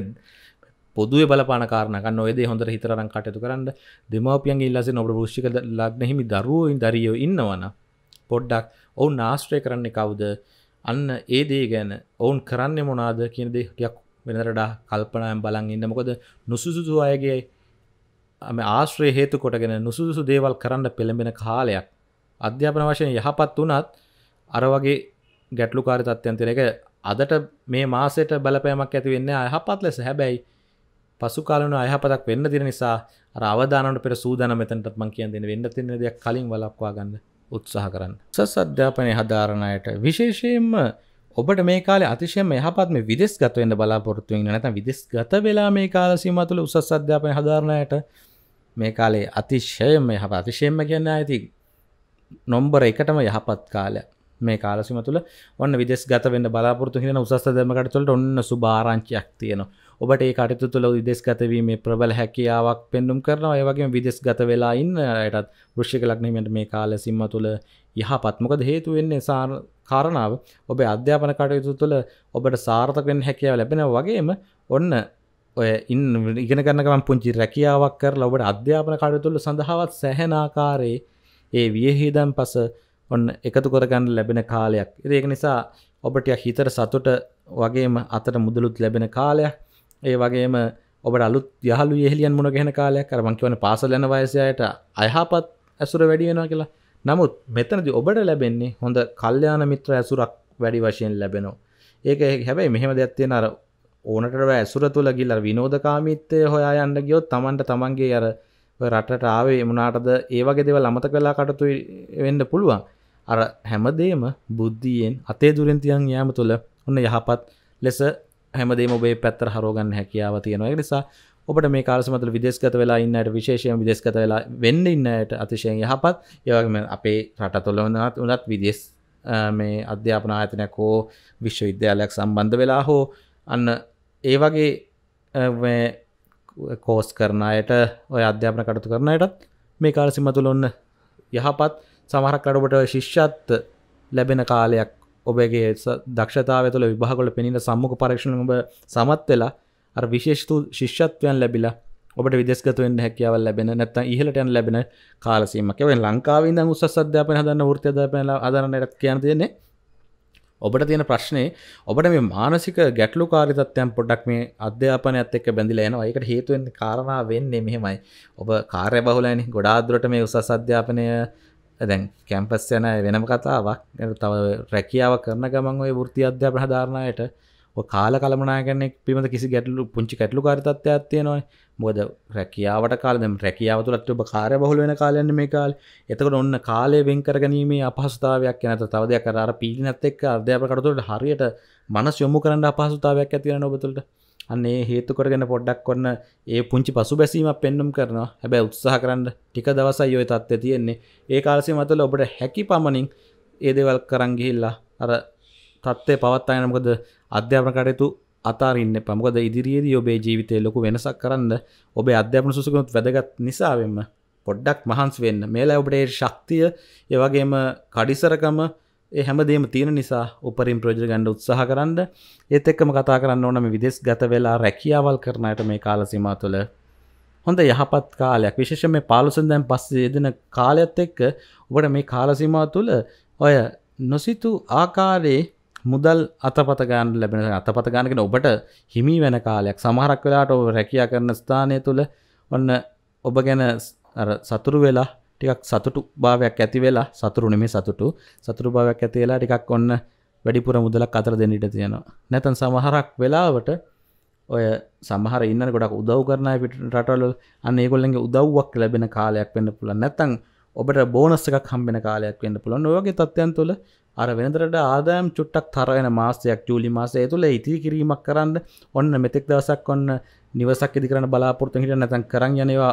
පොදුව බලපාන කාරණකන්න ඔයද හොඳට හිතරන් කටයතු කරන්න දෙමවපියන් ඉල්ලස ඔබ රෘෂික ලක්නෙහිමි දරුවන් දරියෝ ඉන්නවන පොඩ්ඩක් ඔවුන් නාස්ත්‍රය කරන්නේ කවුද අන්න ඒ දේ ගැන ඔවුන් කරන්න මොනාද කියනදේ ටියක් වෙනරඩා කල්පනයම් බලන් ඉන්න මොකද නුසුසුතු අයගේ ආශ්‍රය හේතු කොටගෙන නුසුදුසු දේවල් කරන්න පෙළඹෙන කාලයක් අධ්‍යාපන වශයෙන් යහපත් වනත් අරවගේ ගැටලුකාර තත්ත්යන්තිර එක අදට මේ මාසට බලපෑමක් ඇති වෙන්න අයහපත් ලෙස හැබැයි පසු කාලන අයහපතක් වෙන්න දින නිසා අවධානට පෙර සූදන මෙතනටත් මං කියන් දෙන වෙන්න තින දෙයක් කලින් වලක්වා ගන්න උත්සාහ කරන්න සස් අධ්‍යාපනය හදාරණයට විශේෂයෙන්ම ඔබට මේ කාල අතිශයම යහපත්ම විදෙස් ගතවෙන්න බලාපොරත්තුවෙන් නැත විදෙස් ගත වෙලා මේ කාල සීමතුළ උසස් අධ්‍යාපනය හදාරණයට මේ කාලේ අතිශයම යහපත් අතිශයම කියන්නේ ඇති නොම්බර එකටම යහපත් කාලය මේ කාලසිම තුළ ඔන්න විදෙස් ගත වෙන්න බලාපොරතු හින උසස් දැමකට තුළට ඔන්න සුභාරංචියක් තියෙනවා ඔබට ඒ කටයුතු තුළ විදෙස් ගතවීමේ ප්‍රබල හැකියාවක් පෙන්නුම් කරනවා ඒවගේ විදෙස් ගත වෙලා ඉන්න යටත් ෘෂ්ික ලක්නීමට මේ කාල සිම්ම තුළ යහපත්මකද හේතු වෙන්නේ සාර කාරණාව ඔබේ අධ්‍යාපන කටයුතු තුළ ඔබට සාර්ථකෙන් හැකියාව ලැබෙන වගේම ඔන්න ඔය ඉන් ඉගෙන කරන්නකම පුංචි රැකියාවක් කර ලබට අධ්‍යාපන කටතුළ සඳහාවත් සැහැනාකාරයේ ඒ වියහිදන් පස ඔන්න එකතු කරගන්න ලැබෙන කාලයක් ඒක නිසා ඔබට හිතර සතුට වගේම අතට මුදලුත් ලැබෙන කාලයක් ඒ වගේම ඔබට අලුත් යහලු යෙහලියන් මුණ ගැන කාලයක් කරමං කියවන පාසලන වයසයට අයහපත් ඇසුර වැඩි වෙනවා කියලා නමුත් මෙතනද ඔබට ලැබෙන්නේ හොඳ කල්්‍යයාන මිත්‍ර ඇසුරක් වැඩි වශයෙන් ලැබෙනවා ඒක හැබැයි මෙහෙම දෙයක්ත්තිය අර ඕනටව ඇසුර තුළ ගිල්ල විනෝදකාමිත්වය හොයා යන්න ගියොත් තමන්ට තමන්ගේ අර රටට ආවේ එමුණටද ඒවගේ දෙව ළමත කලා කටතු වෙන්න පුළුවන් අර හැමදේම බුද්ධියෙන් අතේ දුරෙන්තියන් යාම තුළ ඔන්න යහපත් ලෙස හැමදේ ඔබේ පැත්තර හරෝගන්න හැකියාව තියෙනවා නිසා ඔබට මේ කාලසමතුල විදේශගත වෙලා ඉන්නට විශේෂයෙන් විදේශගත වෙලා වෙන්න ඉන්නට අතිශයෙන් යහපත් ඒවගේම අපේ රට තුළවනත් උනත් විදේශ මේ අධ්‍යාපන ආයතනයක් හෝ විශ්වවිද්‍යාලයක් සම්බන්ධ වෙලා හෝ අන්න ඒ වගේ කෝස් කරන අයට ඔය අධ්‍යාපන කටතු කරන යටත් මේ කාල සිම තුළ ඔන්න යහපත් සමහර කඩුබට ශිෂ්‍යත් ලැබෙන කාලයක් ඔබගේ දක්ෂතාව තුළ විභාගොල පෙනීට සම්මුඛ පරක්ෂණ ඔබ සමත් වෙලා අර විශේෂතු ශිෂ්‍යත්වයන් ලැබිලා ඔබට විදෙස්ගතුවෙන් හැකියාව ලැබෙන නැත්ත ඉහලටයන් ලැබෙන කාලසීමකවෙන් ලංකාවන්න උසස් අධ්‍යාපන හදන්න ෘත්‍යධපනලා අදරන්නට කියන්න තියන්නේ ඔබට තියෙන ප්‍රශ්නේ ඔබට මේ මානසික ගැටලු කාරිතත්වයන් පොඩ්ඩක් මේ අධ්‍යාපනයත් එක්ක බැඳිලා යනවා. ඒකට හේතු වෙන්නේ කාරණා වෙන්නේ මෙහෙමයි. ඔබ කාර්ය බහුලයිනේ. ගොඩාක් දුරට මේ උසස් අධ්‍යාපනය දැන් කැම්පස් යන වෙනම කතාවක්. තව රැකියාව කරන ගමන් ওই වෘත්ති අධ්‍යාපන ධාරණායට කාල කළමනාගැනෙක් පිම කිසි ගැටලු පුංචි කැටලු කාරිතත්වයක් තියෙනවා මොද රැකියාවට කාලම රැකියාව තුළත් ඔබ කාරය බහුල වෙන කාලයන්න මේ කාල එතකට ඔන්න කාලය වෙන් කරගැනීමේ අපහසතාවයක් නැත තවදයක් කරාර පිළිනත් එක් අධ්‍යාපකරතුට හරියට මනස් යොමු කරන්න අපහසුතාවයක් ඇතිවෙන ඔබතුළට අන්නේ හේතු කරගෙන පොඩ්ඩක් කොන්න ඒ පුංචි පසු බැසීමක් පෙන්නුම් කරනවා හැබැ උත්සාහ කරන්න ටික දවසයි යොය තත්ත්ව තියෙන්නේ ඒ කාලසි මතල ඔබට හැකි පමණින් ඒදේවල් කරංගිහිල්ලා අර තත්ත්වය පවත්තාගෙන මොකද අධ්‍යාපන කටයුතු අතාරන්න පමකද ඉදිරියේදී ඔබේ ජීවිතය ලොකු වෙනසක් කරන්න ඔබේ අධ්‍යාපන සුසකුත් වැදගත් නිසාවෙන්ම පොඩ්ඩක් මහන්ස් වෙන්න මේලා ඔබට ශක්තිය ඒවගේම කඩිසරකම හැමදේම තියෙන නිසා උපරින් ප්‍රජ ගණඩ උත්සාහ කරන්න ඒත් එක්කම කතා කරන්න ඕනම විදෙස් ගත වෙලා රැකියාවල් කරනයට මේ කාලසිමා තුළ හොඳ යහපත් කාලයක් විශේෂ මේ පාලුසන්දැන් පස්සේ දෙන කාලයක්ත් එක්ක ඔබට මේ කාලසිමා තුළ ඔය නොසිතු ආකාරයේ මුදල් අතපත ගන්න ලැබෙන අතපත ගන්නගෙන ඔබට හිමි වෙන කාලයක් සමහරක් වෙලාට ඔබ රැකියා කරන ස්ථානය තුළ ඔන්න ඔබ ගැන සතුරු වෙලා ටිකක් සතුටු භාවයක් ඇති වෙලා සතුරු නෙමේ සතුටු සතුරු භාවයක් ඇති වෙලා ටිකක් ඔන්න වැඩිපුර මුදලක් අතර දෙන්න ඉඩ තියෙනවා. නැත්නම් සමහරක් වෙලාවට ඔය සමහර ඉන්න ගොඩක් උදව් කරන අය පිට රටවල අන්න ඒගොල්ලන්ගේ උදව්වක් ලැබෙන කාලයක් වෙන්න පුළුවන්. නැත්නම් ඔබට බෝනස් එකක් හම්බෙන කාලයක් වෙන්න පුළුවන්. ඔය වගේ තත්ත්වයන් තුළ අර වෙනතරට ආදායම් චුට්ටක් තරයන මාසයක් ජූලි මාසය තුළ ඉතිරි කිරීමක් කරන්න ඔන්න මෙතෙක් දවසක් ඔන්න නිවසක් ඉදි කරන බලාපොරත්තු හිට නැතන් කරන්න යනවා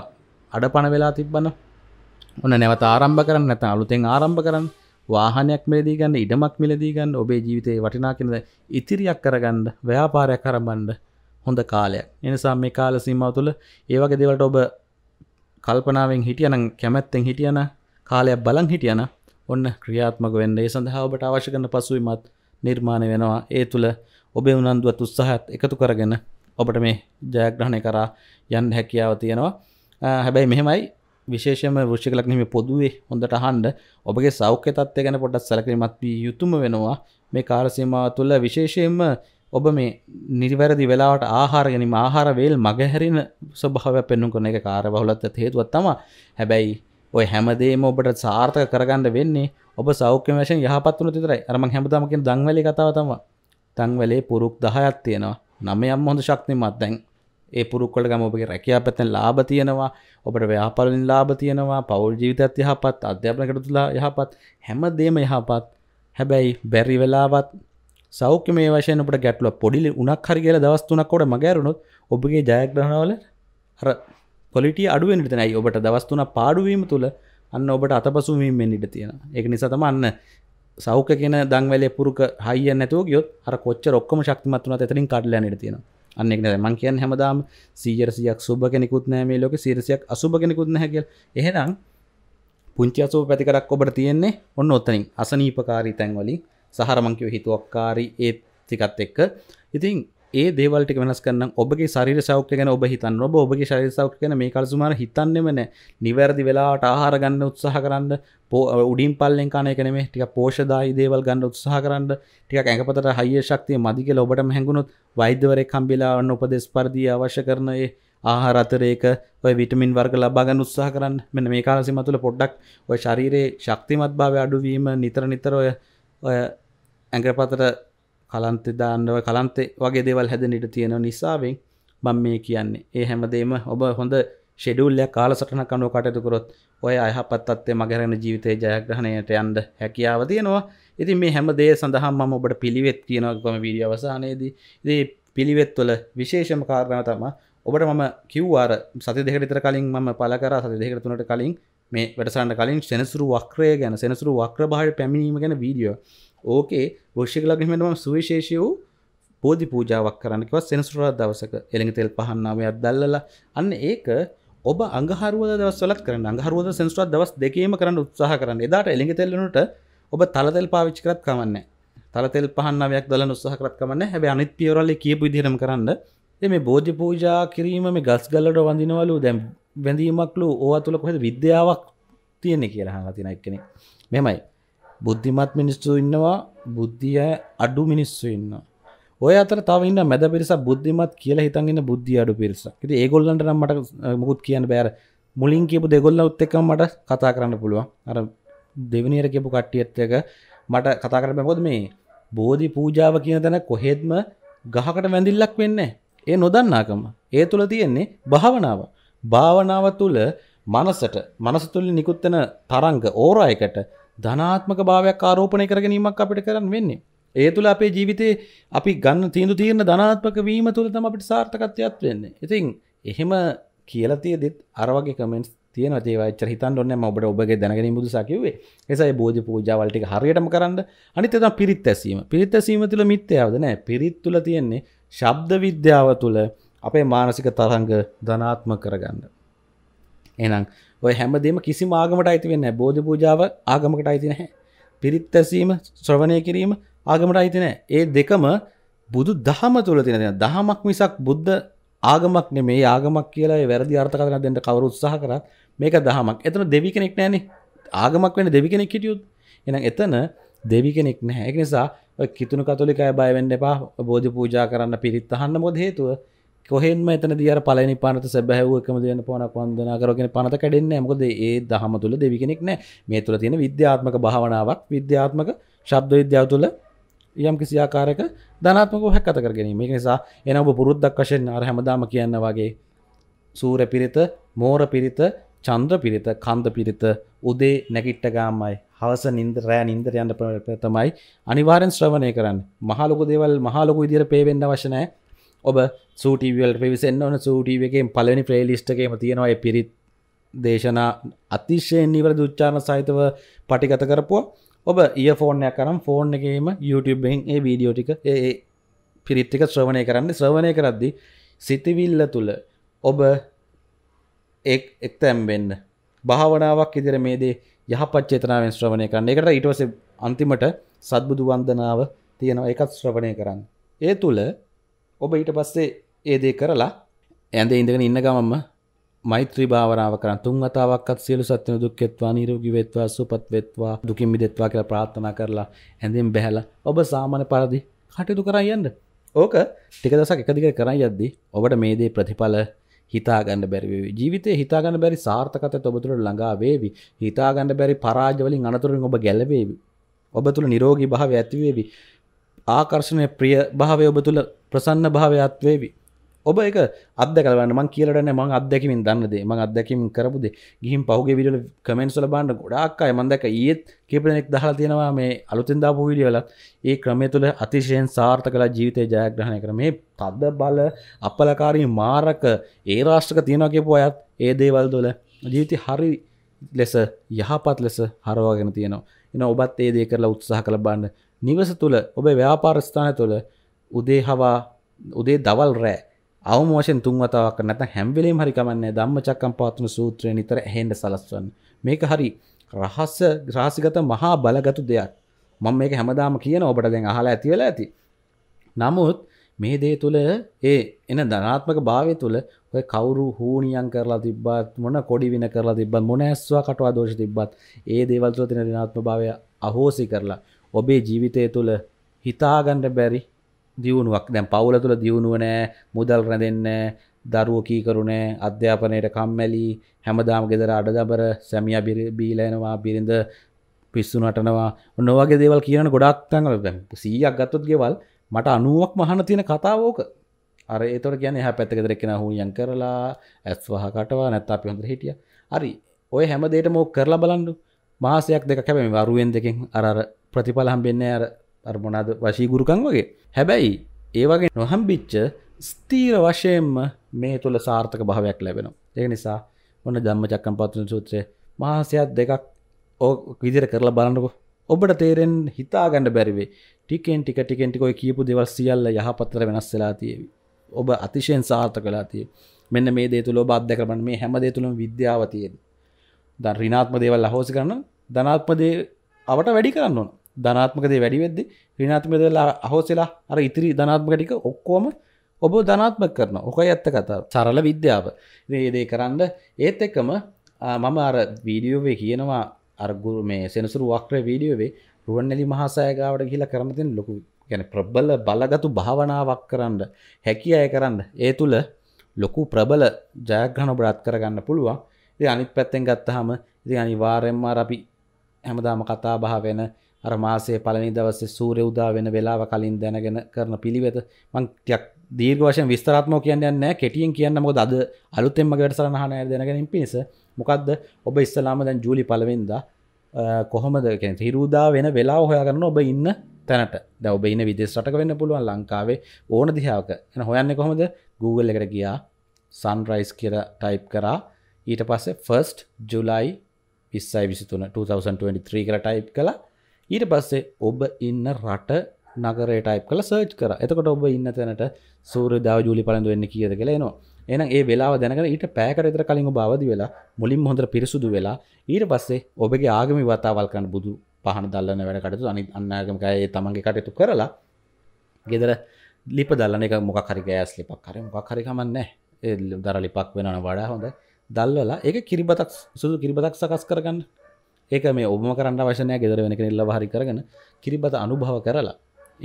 අඩ පණ වෙලා තිබ්බන ඔන්න නැවත ආරම්භ කරන්න නැත අලුතෙන් ආරම්භ කරන්න වාහනයක් මිලදී ගන්න ඉඩමක් මිලදී ගන්න ඔබේ ජීවිතයේ වටිනාකිනද ඉතිරියක් කරගන්න ව්‍යාපාරයක් කරබන්ඩ හොඳ කාලයක් එනිසා මේ කාල සීමාව තුළ ඒවගේ දෙවලට ඔබ කල්පනාවෙන් හිටියන කැමැත්තෙන් හිටියන කාලයක් බලන් හිටියන ඔන්න ක්‍රියාත්මක වෙන්න ඒ සඳහාවට අවශ්‍ය කරන පසුවිමත් නිර්මාණය වෙනවා ඒ තුළ ඔබේ උනන්දුවත් උත්සාහත් එකතු කරගෙන ඔබට මේ ජයග්‍රහණය කරා යන්න හැකියාව තියෙනවා හැබැයි මෙහෙමයි විශේෂම වෘෂිකලක් නෙමේ පොදුවේ හොඳට අහන්ඩ ඔබගේ සෞඛ්‍ය තත්ත්වය ගැන පොඩ්ඩක් සැලකිලිමත් වී යුතුම වෙනවා මේ කාර්සීමාව තුළ විශේෂයෙන්ම ඔබ මේ නිරිවැරදි වෙලාට ආහාර ගැනීම ආහාර වේල් මගහැරෙන ස්වභාවයක් පෙන්වන්න කරන එක කාර්යබහුලත්වයට හේතුවක් තමයි හැබැයි ඔය හැමදේම ඔබට සාර්ථක කරගන්න වෙන්නේ ඔබ සෞඛ්‍ය වශයෙන් යහපත් වුණොත් විතරයි. අර මම හැමදාම කියන දන්වැලේ කතාව තමයි. දන්වැලේ පුරුක් 10ක් තියෙනවා. නමයක්ම හොඳ ශක්තිමත් දැන්. ඒ පුරුක්වල ගම ඔබගේ රැකියා පැත්තෙන් ලාභ තියෙනවා ඔබට ව්‍යාපාරින් ලාභ තියෙනවා පෞල් ජීවිතයත් යහපත් අධ්‍යාපන කටයුතුලා යහපත් හැමදේම යහපත් හැබැයි බැරි වෙලාවත් සෞඛ්‍ය මේ වශයෙන් ඔබට ගැටලුව පොඩි උණක් හරි කියලා දවස් තුනක් කොට මගහැරුණොත් ඔබගේ ජයග්‍රහණවල අර කොලිට අඩුවෙන් නිතනයි ඔබට දවස්තුන පාඩුවීම තුළ අන්න ඔබට අතපසුවීම නිට තියෙන එක නිසාතම අන්න සෞක කියෙන දංවලේ පුරුක හය නැතුව ගයොත් අර කොච්ච ඔක්කම ශක්තිමත්වන ඇතරින් කඩල නිට තියෙන අන්නෙක් නෑ මං කියන් හැමදාම සීරසියක් සුබ කෙනෙකුත් නෑ මේ ලෝක සිරසියක් අසුභ කෙනෙකුත් නැහැක එහෙනම් පුංචි අසුව පැතිකරක් ඔබට තියෙන්නේ ඔන්න ඔත්තනින් අසනීපකාරී තැන්වලින් සහරමංකව හිතුවක්කාරී ඒත් තිකත් එක්ක ඉතින් ඒ දේවල්ට වෙනස් කරන්න ඔබගේ ශරිර සෞඛ්‍ය ගැන ඔබ හිතන්න ඔබ ඔබගේ ශරීර සෞඛ්‍ය ගැන මේ කල්සුමාර හිතන්නෙම නෑ නිවැරදි වෙලාවට ආහාර ගන්න උත්සාහ කරන්න උඩින් පල්ලෙන් කාන එක නෙමේ ටික පෝෂදායි දේවල් ගන්න උත්සාහ කරන්න ටික ඇඟපතට හයිය ශක්තිය මදි කියලා ඔබටම හැඟුණොත් වෛද්‍යවරයෙක් හම්බෙලා ඔන්න උපදෙස් පරිදි අවශ්‍ය කරන ඒ ආහාර අතරේක ඔය විටමින් වර්ග ලබාගන්න උත්සාහ කරන්න මෙන්න මේ කාලසීම තුළ පොඩ්ඩක් ඔය ශරීරයේ ශක්තිමත් භාවය අඩුවීම නිතර නිතර ඔය ඔය ඇඟපතට කලන්තෙ දාන්නව කලන්තෙ වගේ දෙවල් හැදනිට තියෙන නිසාවෙන් බම් මේ කියන්නේ ඒ හැමදේම ඔබ හොඳ ෙඩුල්ලයක් කාලසටන කනුව කටයතුකරොත් ඔය අයහපත්තත්තේ මගරෙන ජීවිතය ජයග්‍රහණයට යන්ඩ හැකියාව තියෙනවා ඉතින් මේ හැම දේ සඳහම් ම ඔබට පිළිවෙත් කියනකොම වීඩිය අවසානයේදී දේ පිළිවෙත්වල විශේෂම කාරණාව තම ඔබට මම කිව්වාර සති දෙකරිතර කලින් මම පල කර සති දෙකරතුනට කලින් මේ වැඩසාන්න කලින් සෙනසුරු වක්‍රය ගැන සෙනසුරු වක්‍ර භාර පැමිණීම ගැන වීඩියෝ ඕකේ වෘෂික ලග්නෙම සුවිශේෂී වූ බෝධි පූජාවක් කරන්න කිව්වා සෙනසුරාදා දවසක එළඟ තෙල් පහන් නාමයක් දැල්ලලා අන්න ඒක ඔබ අඟහරුවදා දවස්වලත් කරන්න අඟහරුවදා සෙනසුරාදා දවස් දෙකේම කරන්න උත්සාහ කරන්න එදාට එළඟ තෙල් වෙනුවට ඔබ තල තෙල් පාවිච්චි කරත් කමන්නේ තල තෙල් පහන් නාමයක් දැල්ලන උත්සාහ කරත් කමන්නේ හැබැයි අනිත් පියවරවල කියපු විදිහටම කරන්න මේ බෝධි පූජා කිරීම මේ ගස් ගල්ලට වඳිනවලු දැම් වැඳීමක්ලු ඕවා තුළ කොහෙද විද්‍යාවක් තියෙන්නේ කියලා හලා තින එක්කෙනෙ මෙමයි බුද්ධිමත් මිනිස්සු ඉන්නවා බුද්ධිය අඩු මිනිස්සු ඉන්න ඔය අතර තවන්න මැද පිරිස බුද්ධිමත් කියලා හිතන්න්න බුද්ධි අඩු පිරිස ති ඒගොල්ලන්ට නම්මට මුකුත් කියන්න බෑර මුලින් කියපු දෙගොල්ල උත් එකම මට කතා කරන්න පුළුවන් අර දෙවනිර කියපු කට්ටියත් එක මට කතා කර බැකොත් මේ බෝධි පූජාව කියන තැන කොහෙත්ම ගහකට වැඳිල්ලක් වෙන්න ඒ නොදන්නාකම ඒ තුළ තියෙන්නේ භාවනාව භාවනාව තුළ මනසට මනස තුළ නිකුත්වෙන තරංග ඕරා එකට ධනාත්මක භාවයක් ආරෝපණය කරගැනීමක් අපිට කරන්න වෙන්නේ. ඒ තුළ අපේ ජීවිතේ අපි ගන්න තීන්දු තීරණ ධනාත්මක වීම තුළ තම අපිට සාර්ථකත්වයක් වෙන්නේ. ඉතින් එහෙම කියලා තියෙදෙත් අර වගේ කමෙන්ට්ස් තියෙනවා ඒවා එච්චර හිතන්න ඕනේ මම ඔබට ඔබගේ දැනගැනීම බුදුසා කිව්වේ. ඒසයි බෝධි පූජාවල් ටික හරියටම කරන්න. අනිත් එක තමයි පිරිත් ඇසීම. පිරිත් ඇසීම තුළ මිත්‍යාවද නැහැ. පිරිත් තුළ තියෙන්නේ ශබ්ද විද්‍යාව තුළ අපේ මානසික තරංග ධනාත්මක කරගන්න. එනම් ඔය හැමදේම කිසි ආගමට අයිති වෙන්න බෝධ පූජාව ආගමකට අයිති නැහැ පිරිත්තැසීම ශ්‍රවණය කිරීම ආගමට අයිති නෑ ඒ දෙකම බුදු දහම තුළ තින දහමක් මිසක් බුද්ධ ආගමක් නෙමේ ආගමක් කියලා වැරදි අර්ථකථන දෙන්න කවුරු උත්සාහ කරත් මේක දහමක් එතන දෙවි කෙනෙක් නෑනේ ආගමක් වෙන දෙවි කෙනෙක් හිටියොත් එහෙනම් එතන දෙවි කෙනෙක් නැහැ ඒක නිසා ඔය කිතුණු කතෝලිකය බය වෙන්න එපා බෝධි පූජා කරන්න පිරිත් අහන්න මොකද හේතුව කොහෙන්ම එතන දිර පලනි පනත සැබැහව එකම දයන පනක් වන්දනා කරගෙන පනත කඩෙන්නේ මොකද ඒ දහම තුළ දෙවි කෙනෙක් නෑ මේ තුළ තියෙන විද්‍යාත්මක භාවනාවක් විද්‍යාත්මක ශබ්ද විද්‍යාව තුළ යම් කිසි ආකාරයක ධනාත්මක හැක් කත කර ගැනීම නිසා එන ඔබ පුරුද්දක් වශයෙන් අර හැමදාම කියන්න වගේ සූර පිරිත මෝර පිරිත චන්ද්‍ර පිරිත කන්ද පිරිත උදේ නැගිට්ට ගාමයි හවස නින්ද රෑ නින්දර යන්න තමයි අනිවාරෙන් ශ්‍රවණය කරන්න මහලොක දේවල් මහලොක විදිර පේවෙන්න වශනෑ ඔබ සූටීවල් පිවිසෙන් ඕන සූටීවකෙන් පලනි ප්‍රේලිස්ටකේම තියෙනවා පිරිත් දේශනා අතිශයෙන් නිවර දුච්චාන සහිතව පටිගත කරපුවා ඔබ ඒ ෆෝර්නයක් කරම් ෆෝර්න් එකම YouTubeුබෙන් ඒ වීඩියෝ ටික ඒ පිරිත්තික ශ්‍රවණය කරන්න ශ්‍රවණය කරද්දි සිතිවිල්ල තුළ ඔබ එක් එක්තැම්බෙන්න්න භාවනාවක් ඉදිර මේදේ යහපත් චේතනාවෙන් ශ්‍රවණය කරන්න එකට ඊටවස අන්තිමට සත්බුදු වන්දනාව තියෙනවා එකත් ශ්‍රවණය කරන්න. ඒ තුළ ඔබ ඊට පස්සේ ඒ දේ කරලා ඇඳ ඉඳගෙන ඉන්න ගමම්ම මෛත්‍රී භාවනාව කරන් තුන් වතාවක්වත් සියලු සත්ත්වන දුක්ඛෙත්වා නිරෝගී වෙත්වා සුවපත් වෙත්වා දුකින් මිදෙත්වා කියලා ප්‍රාර්ථනා කරලා ඇඳෙන් බැහැලා ඔබ සාමාන්‍ය පරිදි කටයුතු කරන් යන්න. ඕක ටික දවසක් එක දිගට කරන් යද්දී ඔබට මේ දේ ප්‍රතිඵල හිතා ගන්න බැරි වේවි. ජීවිතේ හිතා ගන්න බැරි සාර්ථකත්වයට ඔබ තුළ ළඟා වේවි. හිතා ගන්න බැරි පරාජය වලින් අනතුරෙන් ඔබ ගැලවේවි. ඔබ තුළ නිරෝගී භාවය ඇති වේවි. ආකර්ෂණීය ප්‍රිය භාවය ඔබ තුළ ප්‍රසන්න භාවයත් වේවි ඔබ එක අදකලවන්න මං කියලටන මං අදැකිමින් දන්නදේ මං අදැකින් කරපුදේ ගිහිම් පහුගේ විඩල කමෙන්සල බාන්න ගොඩාක්කයි මන්දක ඒත් කේපනෙක් දහල තියෙනවා මේ අලුතින්දා පූවිලියලත් ඒ ක්‍රමය තුළ අතිශයෙන් සාර්ථ කලා ජීවිතය ජයග්‍රහණය කර මේ තද බල අපලකාරී මාරක ඒ රාෂ්ටක තියෙනවා කියපු අයත් ඒ දේවල් දොල ජීවිත හරි ලෙස යහපත් ලෙස හරවාගෙන තියෙනවා එන ඔබත් ඒ දේ කරලා උත්සාහ කළ බන්න නිවස තුළ ඔබේ ව්‍යාපාරස්ථානය තුළ උදේ හවා උදේ දවල් රෑ අවමෝෂෙන් තුන්වතාවක් නැත හැම්වෙලේම හරි කමන්නේ ධම්ම චක්කම් පවත්වන සූත්‍රය නිතර ඇහෙන්ට සලස්වන්න මේක හරි රහස්ස රාසිගත මහා බලගතු දෙයක් මම මේක හැමදාම කියන ඔබට දැන් අහලා ඇති වෙලා ඇති නමුත් මේ දේ තුළ ඒ එන ධනාත්මක භාවය තුළ ඔය කවුරු හූනියන් කරලා තිබ්බත් මොන කොඩි වින කරලා තිබ්බත් මොන ඇස්වා කටවා දෝෂ තිබ්බත් ඒ දේවල් තුළ තියෙන ධනාත්ම භාවය අහෝසි කරලා ඔබේ ජීවිතය තුළ හිතාගන්න බැරි දියුණුවක් දැන් පවුල තුළ දියුණුව නෑ මුදල් රැඳෙන්න දරුව කීකරුණෑ අධ්‍යාපනයට කම්මැලි හැමදාම ගෙදර අඩදබර සැමිය බීලයනවා බිරිඳ පිස්සු නටනවා නොවගේ දේවල් කියන ගොඩක් තැන්ල සීයක් ගත්තොත් ගෙවල් මට අනුවක් මහන තියෙන කතාවෝක අර ඒතොට ගැන හ පැත්තකෙදරෙක්ෙන හුයන් කරලා ඇස්වහ කටවා නැත්තා පිහොඳ හිටිය හරි ඔය හැමදේට මෝ කරලා බලන්ඩු මාසයක් දෙක කැබැමි වරුවෙන් දෙකින් අර ප්‍රතිඵල හම්බෙන්නේ අර අර මොනාද වශීගුරුකන් වගේ හැබැයි ඒවගේ නොහම්බිච්ච ස්තීර වශයෙන්ම මේ තුළ සාර්ථක භාවයක් ලැබෙන ඒ නිසා ඔන්න ජම්ම චක්කම් පත්තුන සූත්‍රය මහසයක් දෙකක් ඕ විදිර කරලා බලන්නකො ඔබට තේරෙන් හිතාගණඩ බැරිවේ ටිකෙන් ටික ටිකෙන්ටිකොයි කියපු දෙවස් සියල්ල යහපත්තර වෙනස් වෙලා තියවි ඔබ අතිශයෙන් සාර්ථ කලා තිය මෙන්න මේ දේතුළ බද්ධ කරන මේ හැම දේතුළම විද්‍යාව තියෙන දන් රිනාත්ම දේවල් අහෝසි කරන ධනාත්ම දේ අවට වැඩි කරන්න ඕන ධනාත්මකදේ වැඩි වෙද්දි රිනාත්මදලා අහෝසෙලා අර ඉතිරි ධනාත්මකටික ඔක්කෝම ඔබ ධනාත්ම කරන ඕක ඇත්ත කතා සරල විද්‍යාව ඒදේ කරන්න ඒත් එකම මම අර වීඩියෝවේ කියනවා අර්ගුර මේ සෙනසුරු වක්්‍ර වීඩියෝවේ රුවන්නෙලි මහසෑගාවට කියලා කරමතින් ලොකු ගැන ප්‍රබල බලගතු භාවනාවක් කරන්න හැකි අය කරන්න ඒ තුළ ලොකු ප්‍රබල ජයග්‍රහණ බ්‍රාත් කරගන්න පුළුවන් අනිත් පැත්තෙන් ගත්තහම ඉති අනිවාරෙන්ම අපි හැමදාම කතා බහ වෙන අර මාසේ පලනි දවස්සේ සූරය උදා වෙන වෙලාව කලින් දැනගෙන කරන පිළිවෙත මං ටිකක් දීර්ඝ වශයෙන් විස්තරාත්මක කියන්න නැහැ කෙටියෙන් කියන්න මොකද අද අලුතෙන්ම වැඩසටහන අහන අය දැනගැනීම පිණිස මොකද්ද ඔබ ඉස්සලාම දැන් ජූලි පළවෙනිදා කොහොමද කියන්නේ හිරුදා වෙන වෙලාව හොයාගන්න ඔබ ඉන්න තැනට දැන් ඔබ ඉන්න විදේශ රටක වෙන්න පුළුවන් ලංකාවේ ඕන දිහාවක එන හොයන්නේ කොහොමද Google එකට ගියා sunrise කියලා type කරා ඊට පස්සේ 1st July 2023 2023 කියලා type කළා ඊට පස්සේ ඔබ ඉන්න රට නගරේ ටයිප් කළ සර්ච් කර එතකොට ඔබ ඉන්න තැනට සූරදාව ජූලි පලඳ වෙන්න කියද කියලා එනවා එනම් ඒ වෙලා දැනකට ඊට පෑකරතර කලින් බවදි වෙලා මුලින් හොඳර පිරිසුදු වෙලා ඊට පස්සේ ඔබගේ ආගමි වතාවල් කන්න බුදු පහන දල්ලන වැඩකටතු අනි අන්නාගමකයේ තමන්ගේ කටයුතු කරලා ගෙදර ලිප දල්ලන එක මොක හරි ගෑස් ලිපක් කර මොක් හරිකමන්න දර ලිපක් වෙනන වඩා හොඳ දල්වලා ඒ කිරිබතක් සුදු කිරිබතක් සකස් කරගන්න ඒක මේ ඔබම කරන්න අවශනය ගෙදර වෙන කෙනෙල්ල හරි කරගෙන කිරිබත අනුභව කරලා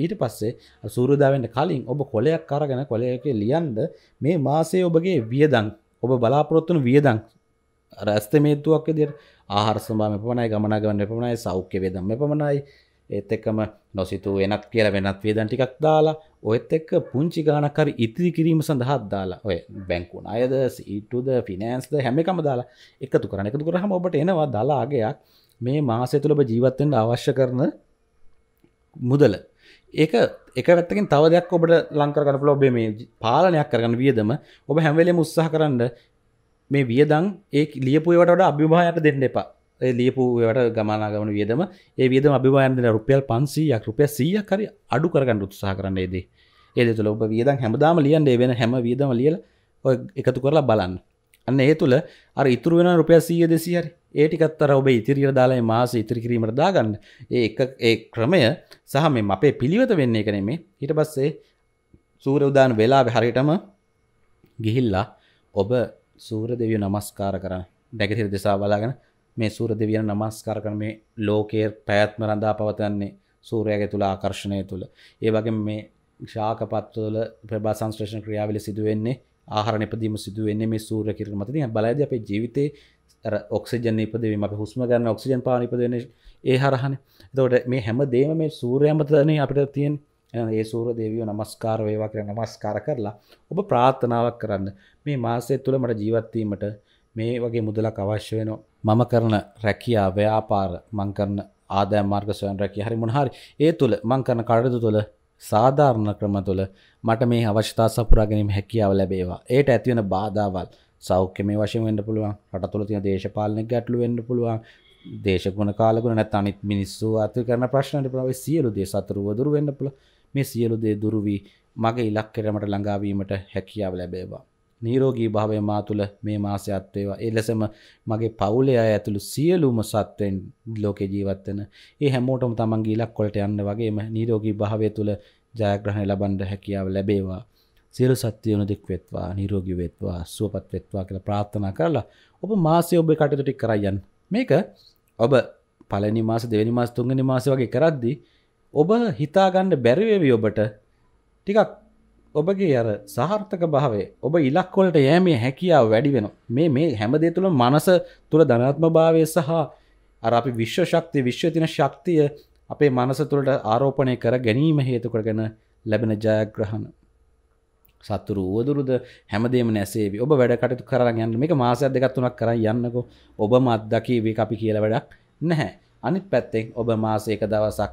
ඊට පස්සේ සූරුදාවෙන්ට කලින් ඔබ කොලයක් කරගෙන කොලයක ලියන්ද මේ මාසේ ඔබගේ වියදං ඔබ බලාපොරොත්තුන වියදං රැස්තමේතුවක් දෙර ආහාර සම්බාම එපමණයි ගමනාගවන්න එපමණයි සෞඛ්‍ය වේදම් එපමණයි ඒත් එකම නොසිතු වෙනත් කියල වෙනත් වේදන් ටිකක් දාලා ඔයත් එක්ක පුංචි ගානකර ඉතිරි කිරීම සඳහත් දාලා ඔය බැංකුන් අයද ඊටුද ෆිනෑන්ස්ද හැමකම දාලා එකතු කරන එකතු කරහම ඔබට එනවා දලාගයක් මේ මාසය තුළබ ජීවත්තෙන්ට අවශ්‍ය කරන මුදල ඒක එක පැත්තකින් තව දෙයක් ඔබට ලංකරගන පුල ඔබේ මේ පාලනයක් කරගන්න වියදම ඔබ හැමවෙලේ උත්සාහ කරන්න මේ වියදන් ඒ ලියපුවට අභිභායට දෙන්න එපා ලියපු වැට ගමනාගමන වියදම ඒ වියදම අභිවායන්දන රුපියල් පන්සීයක් රුපිය සීයක් හරි අඩු කරගන්න උත්සා කරන්නේදී ඒද තුළ ඔබ වියදම් හැමදාම ලියන්ඩේ වෙන හැම වියදම ලියල එකතු කරලා බලන්න අන්න ඒ තුළ අර ඉතුර වෙන රුපිය සීය දෙසිහරි ඒටිකත්තර ඔබ ඉතිරිර දාලයි මාස ඉතිරිකිරීමට දාගන්න ඒ ඒ ක්‍රමය සහ මෙ අපේ පිළිවත වෙන්නේ කනෙමේ හිට පස්සේ සූර උදාන වෙලා හරිටම ගිහිල්ලා ඔබ සූර දෙවිය නමස්කාර කරන්න දැකතිර දෙසා බලාගෙන මේ සූර දෙවියන් නමස්කාර කරන මේ ලෝකයේ පැවැත්ම රඳා පවතන්නේ සූර්යයාගේ තුල ආකර්ෂණය තුල. ඒ වගේම මේ ශාකපත් වල ප්‍රභා සංශ්ලේෂණ ක්‍රියාවලිය සිදු වෙන්නේ ආහාර නිපදීම සිදු වෙන්නේ මේ සූර්ය කිරණ මත. ඉතින් බලයිද අපේ ජීවිතේ අර ඔක්සිජන් නිපදවීම අපි හුස්ම ගන්න ඔක්සිජන් පාන නිපදවන්නේ ඒ හරහනේ. එතකොට මේ හැම දෙයක්ම මේ සූර්යයා මතනේ අපිට තියෙන්නේ. එහෙනම් ඒ සූර්ය දේවියෝ নমස්කාර වේවා කියලා নমස්කාර කරලා ඔබ ප්‍රාර්ථනාවක් කරන්න. මේ මාසය තුල මට ජීවත් වීමට මේ වගේ මුදලක් අවශ්‍ය වෙනවා. මම කරන රැකියා ව්‍යාපාර මං කරන ආදෑ මාර්ග සොයන් රැකිය හරි මොනහරි ඒ තුළ මං කරන කඩදු තුළ සාධාරණ ක්‍රම තුළ මට මේ අවශ්‍යතා සපුරා ගැනීම හැකියාව ලැබේවා. ඒට ඇතිවන බාධාවල් සෞඛ්‍ය මේ වශයෙන් වෙන්න පුළුවන්. රට තුළ තියෙන දේශපාලන ගැටලු වෙන්න පුළුවන්. දේශගුණ කාලගුණ නැත්නම් අනිත් මිනිස්සු අතු කරන ප්‍රශ්න වලට ප්‍රවේ සියලු දේ සතුරුව දුරු වෙන්න පුළුවන්. මේ සියලු දේ දුරු වී මගේ ඉලක්කයට මට ළඟා වීමට හැකියාව ලැබේවා. නීරෝගී භාවය මා තුළ මේ මාසයත් වේවා. ඒ ලෙසම මගේ පවුලේ අය ඇතුළු සියලුම සත්වෙන් ලෝකේ ජීවත් වෙන ඒ හැමෝටම තමන්ගේ ඉලක්ක වලට යන්න වගේම නීරෝගී භාවය තුළ ජයග්‍රහණ ලබන්න හැකියාව ලැබේවා. සියලු සත්‍යයන දෙක් වෙත්වා නිරෝගී වෙත්වා සුවපත් වෙත්වා කියලා ප්‍රාර්ථනා කරලා ඔබ මාසය ඔබේ කටයුතු ටික කරයන් මේක ඔබ පළවෙනි මාස දෙවෙනි මාස තුන්වෙනි මාස වගේ කරද්දී ඔබ හිතා ගන්න බැරි වෙවි ඔබට ටිකක් ඔබගේ අර සාර්ථක භාවේ ඔබ ඉලක්කොලට යෑමේ හැකියාව වැඩි වෙන මේ මේ හැමදේ තුළ මනස තුළ ධනාත්ම භාවය සහ අර අපි විශ්ව ශක්තිය විශ්ව තින ශක්තිය අපේ මනස තුළට ආරෝපණය කර ගැනීම හේතුකරගෙන ලැබෙන ජයග්‍රහණ සතුරු වුවදුරුද හැමදේම නැසේවි ඔබ වැඩ කටතු කරන්න යන්න මේ මාසයක් දෙකත් තුනක් කරන්න යන්නකෝ ඔබ මත්දකිවේ අපි කියල වැඩක් නැහැ අනිත් පැත්තෙන් ඔබ මාසයක දවසක්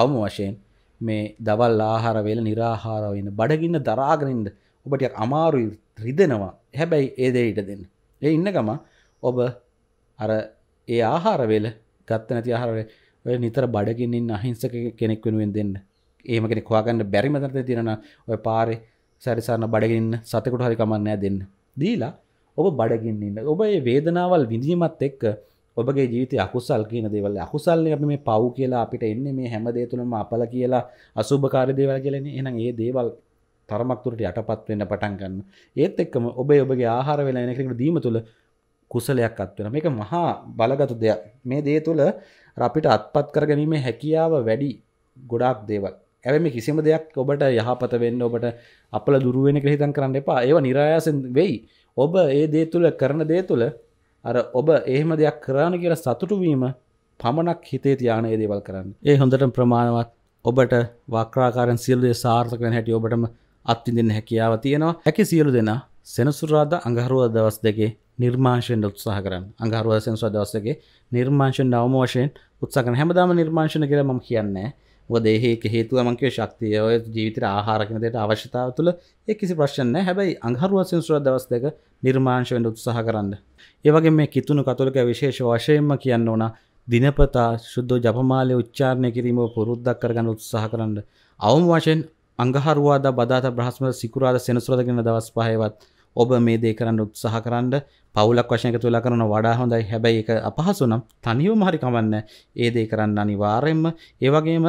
අවම වශයෙන් මේ දවල් ආහාර වේල නිරාහාර වෙන බඩගින්න දරාගෙන ඉන්න ඔබට අමාරුයි රිදෙනවා හැබැයි ඒ දේ ඉඩ දෙන්න. ඒ ඉන්න ගම ඔබ අර ඒ ආහාර වේල ගත්ත නැති ආහාර වේල නිතර බඩගින්න ඉන්න අහිංසක කෙනෙක් වෙනුවෙන් දෙන්න. එහෙම කෙනෙක් හොයාගන්න බැරි මතට තියෙනවා ඔය පාරේ සැරිසරන බඩගින්න සතෙකුට හරි කමක් නැහැ දෙන්න. දීලා ඔබ බඩගින්න ඉන්න. ඔබ මේ වේදනාවල් විඳීමත් එක්ක ඔබගේ ජීවිත අකුසල් කියන දේවල් අකුසල් අප මේ පව් කියලා අපිට එන්නේ මේ හැම දේතුළම අපල කියලා අසුභකාර දේවල් කියලෙන එනම් ඒ දේවල් තරමක්තුරට යටපත් වෙන්න පටන් ගන්න ඒත් එක්කම ඔබේ ඔබගේ ආහාර වෙලා එනකට දීම තුළ කුසලයක් අත්වෙන මේක මහා බලගතු දෙයක් මේ දේ තුළ අපිට අත්පත් කරගැනීමේ හැකියාව වැඩි ගොඩාක් දේවල් ඇවම කිසිම දෙයක් ඔබට යහපත වෙන්න ඔබට අපල දුරුවෙන ක්‍රහිතන් කරන්න එපා ඒව නිරායාසෙන් වෙයි ඔබ ඒ දේ තුළ කරන දේ තුළ අර ඔබ එහෙම දෙයක් කරන්න කියලා සතුටුවීම පමණක් හිතේ තියානයේ දේවල් කරන්න ඒ හොඳට ප්‍රමාණවත් ඔබට වක්‍රාකාරන් සියල්ලේ සාර්ථක වෙන හැටි ඔබටම අත්විඳින්න හැකියාව තියෙනවා හැකි සියලු දෙනා සෙනසුරාදා අඟහරුව දවස් දෙකේ නිර්මාංශයෙන් උත්සාහ කරන්න අඟහරුව සෙනසුරාදා දවස් දෙකේ නිර්මාංශයෙන් නවම වශයෙන් උත්සාහ කරන හැමදාම නිර්මාංශන කියලා මම කියන්නේ නැහැ දේහෙක හේතුව මංකව ශක්තිය ඔය ජීවිතර ආහාරකනදයට අවශ්‍යතාව තුළ ඒ කිසි ප්‍රශ්න හැබැයි අංහරුවසින් සුර දවස් දෙක නිර්මාංශ වෙන්ඩ උත්සාහ කරන්න. ඒවගේ මේ කිතුුණු කතුලක විශේෂ වශයෙන්ම කියන්න ඕන දිනපතා ශුද්ධ ජපමාලය උච්චාරණය කිරීම පුරුද්දක් කරගන්න උත්සාහ කරන්න. අවම වශයෙන් අංගහරුවාද බදාත බ්‍රහස්ම සිකුරාද සෙනසුරදගෙන දවස් පහයවත් ඔබ මේ දේ කරන්න උත්සාහ කරන්න පවුලක් වශයක තුළ කරන වඩා හොඳයි හැබැයි එක අපහසුනම් තනියෝ මහරිකමන්න ඒ දේ කරන්න අනිවාරයෙන්ම ඒවගේම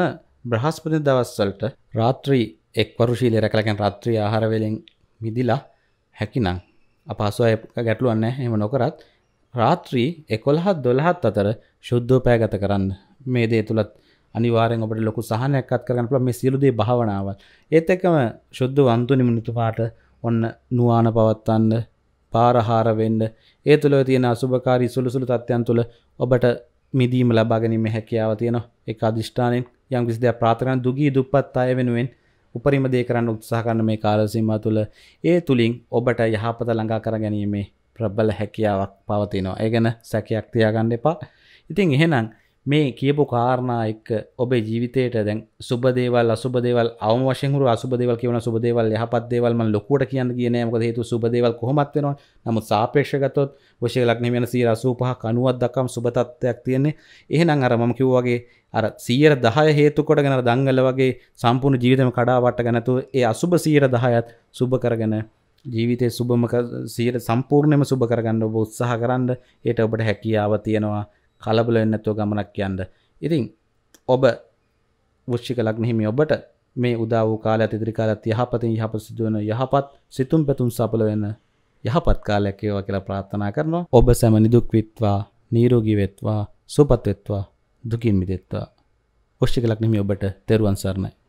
බ්‍රහස්පති දවස්වලට රාත්‍රී එක්වරු ශීලය රැකලා කියන්නේ රාත්‍රී ආහාර වලින් මිදිලා හැකිනම් අපහසු අය ගැටලුවක් නැහැ එහෙම නොකරත් රාත්‍රී 11 12ත් අතර ශුද්ධෝ පෑ ගත කරන්න මේ දේ තුලත් අනිවාරෙන් ඔබට ලොකු සහනයක්ත් කරන්න පුළ මේ සියලුදේ භාවනාවල් ඒත් එකම ශුද්ධ වන්තුනි මිනිතුමාට ඔන්න නුවාන පවත්වන්න පාරහාරවෙන්න ඒ තුළ තියෙන අසුභකාරී සුළුසුළු තත්ත්යන් තුළ ඔබට මිදීම ලබා ගැනීම හැකියාව තියෙන එක අධිෂ්ඨානෙන් යම් කිසි දෙයක් ප්‍රාර්ථනා දුගී දුප්පත් අය වෙනුවෙන් උපරිම දේ කරන්න උත්සාහ කරන මේ කාල සීමා තුළ ඒ තුලින් ඔබට යහපත ළඟා කර ගැනීමේ ප්‍රබල හැකියාවක් පවතිනවා. ඒ ගැන සැකයක් තියාගන්න එපා. ඉතින් එහෙනම් මේ කියපු කාරණා එක්ක ඔබේ ජීවිතයට දැන් සුබ දේවල් අසුබ දේවල් අවම වශයෙන් හුරු අසුබ දේවල් කියන සුබ දේවල් යහපත් දේවල් මම ලොකුවට කියන්න ගියේ නෑ මොකද හේතුව සුබ දේවල් කොහොමත් වෙනවා නමුත් සාපේක්ෂව ගත්තොත් වශයෙන් ලග්නෙ වෙන 85ක් 90ක් දක්වාම සුබ තත්ත්වයක් තියෙන්නේ එහෙනම් අර මම කිව්වා වගේ අර 110 හේතු කොටගෙන අර දඟල වගේ සම්පූර්ණ ජීවිතේම කඩාවට ගන්නතු ඒ අසුබ 110ත් සුබ කරගෙන ජීවිතය සුබම සීර සම්පූර්ණයම සුබ කරගන්න ඔබ උත්සාහ කරන්න ඒට ඔබට හැකියාව තියෙනවා කලබල වෙන්නත්ව ගමනක් යන්න ඉතින් ඔබ වෘෂ්ික ලග්නහිමි ඔබට මේ උදා වූ කාලය ඉදිරි කාලත් යහපතින් යහපත් සිදුවන යහපත් සිතුම් පැතුම් සපල වෙන යහපත් කාලයක් ඒවා කියලා ප්‍රාර්ථනා කරනවා ඔබ සැම නිදුක් විත්වා නීරෝගී වෙත්වා සුපත් වෙත්වා දුකින් මිදෙත්වා වෘෂ්ික ලග්නහිමි ඔබට තෙරුවන් සරණයි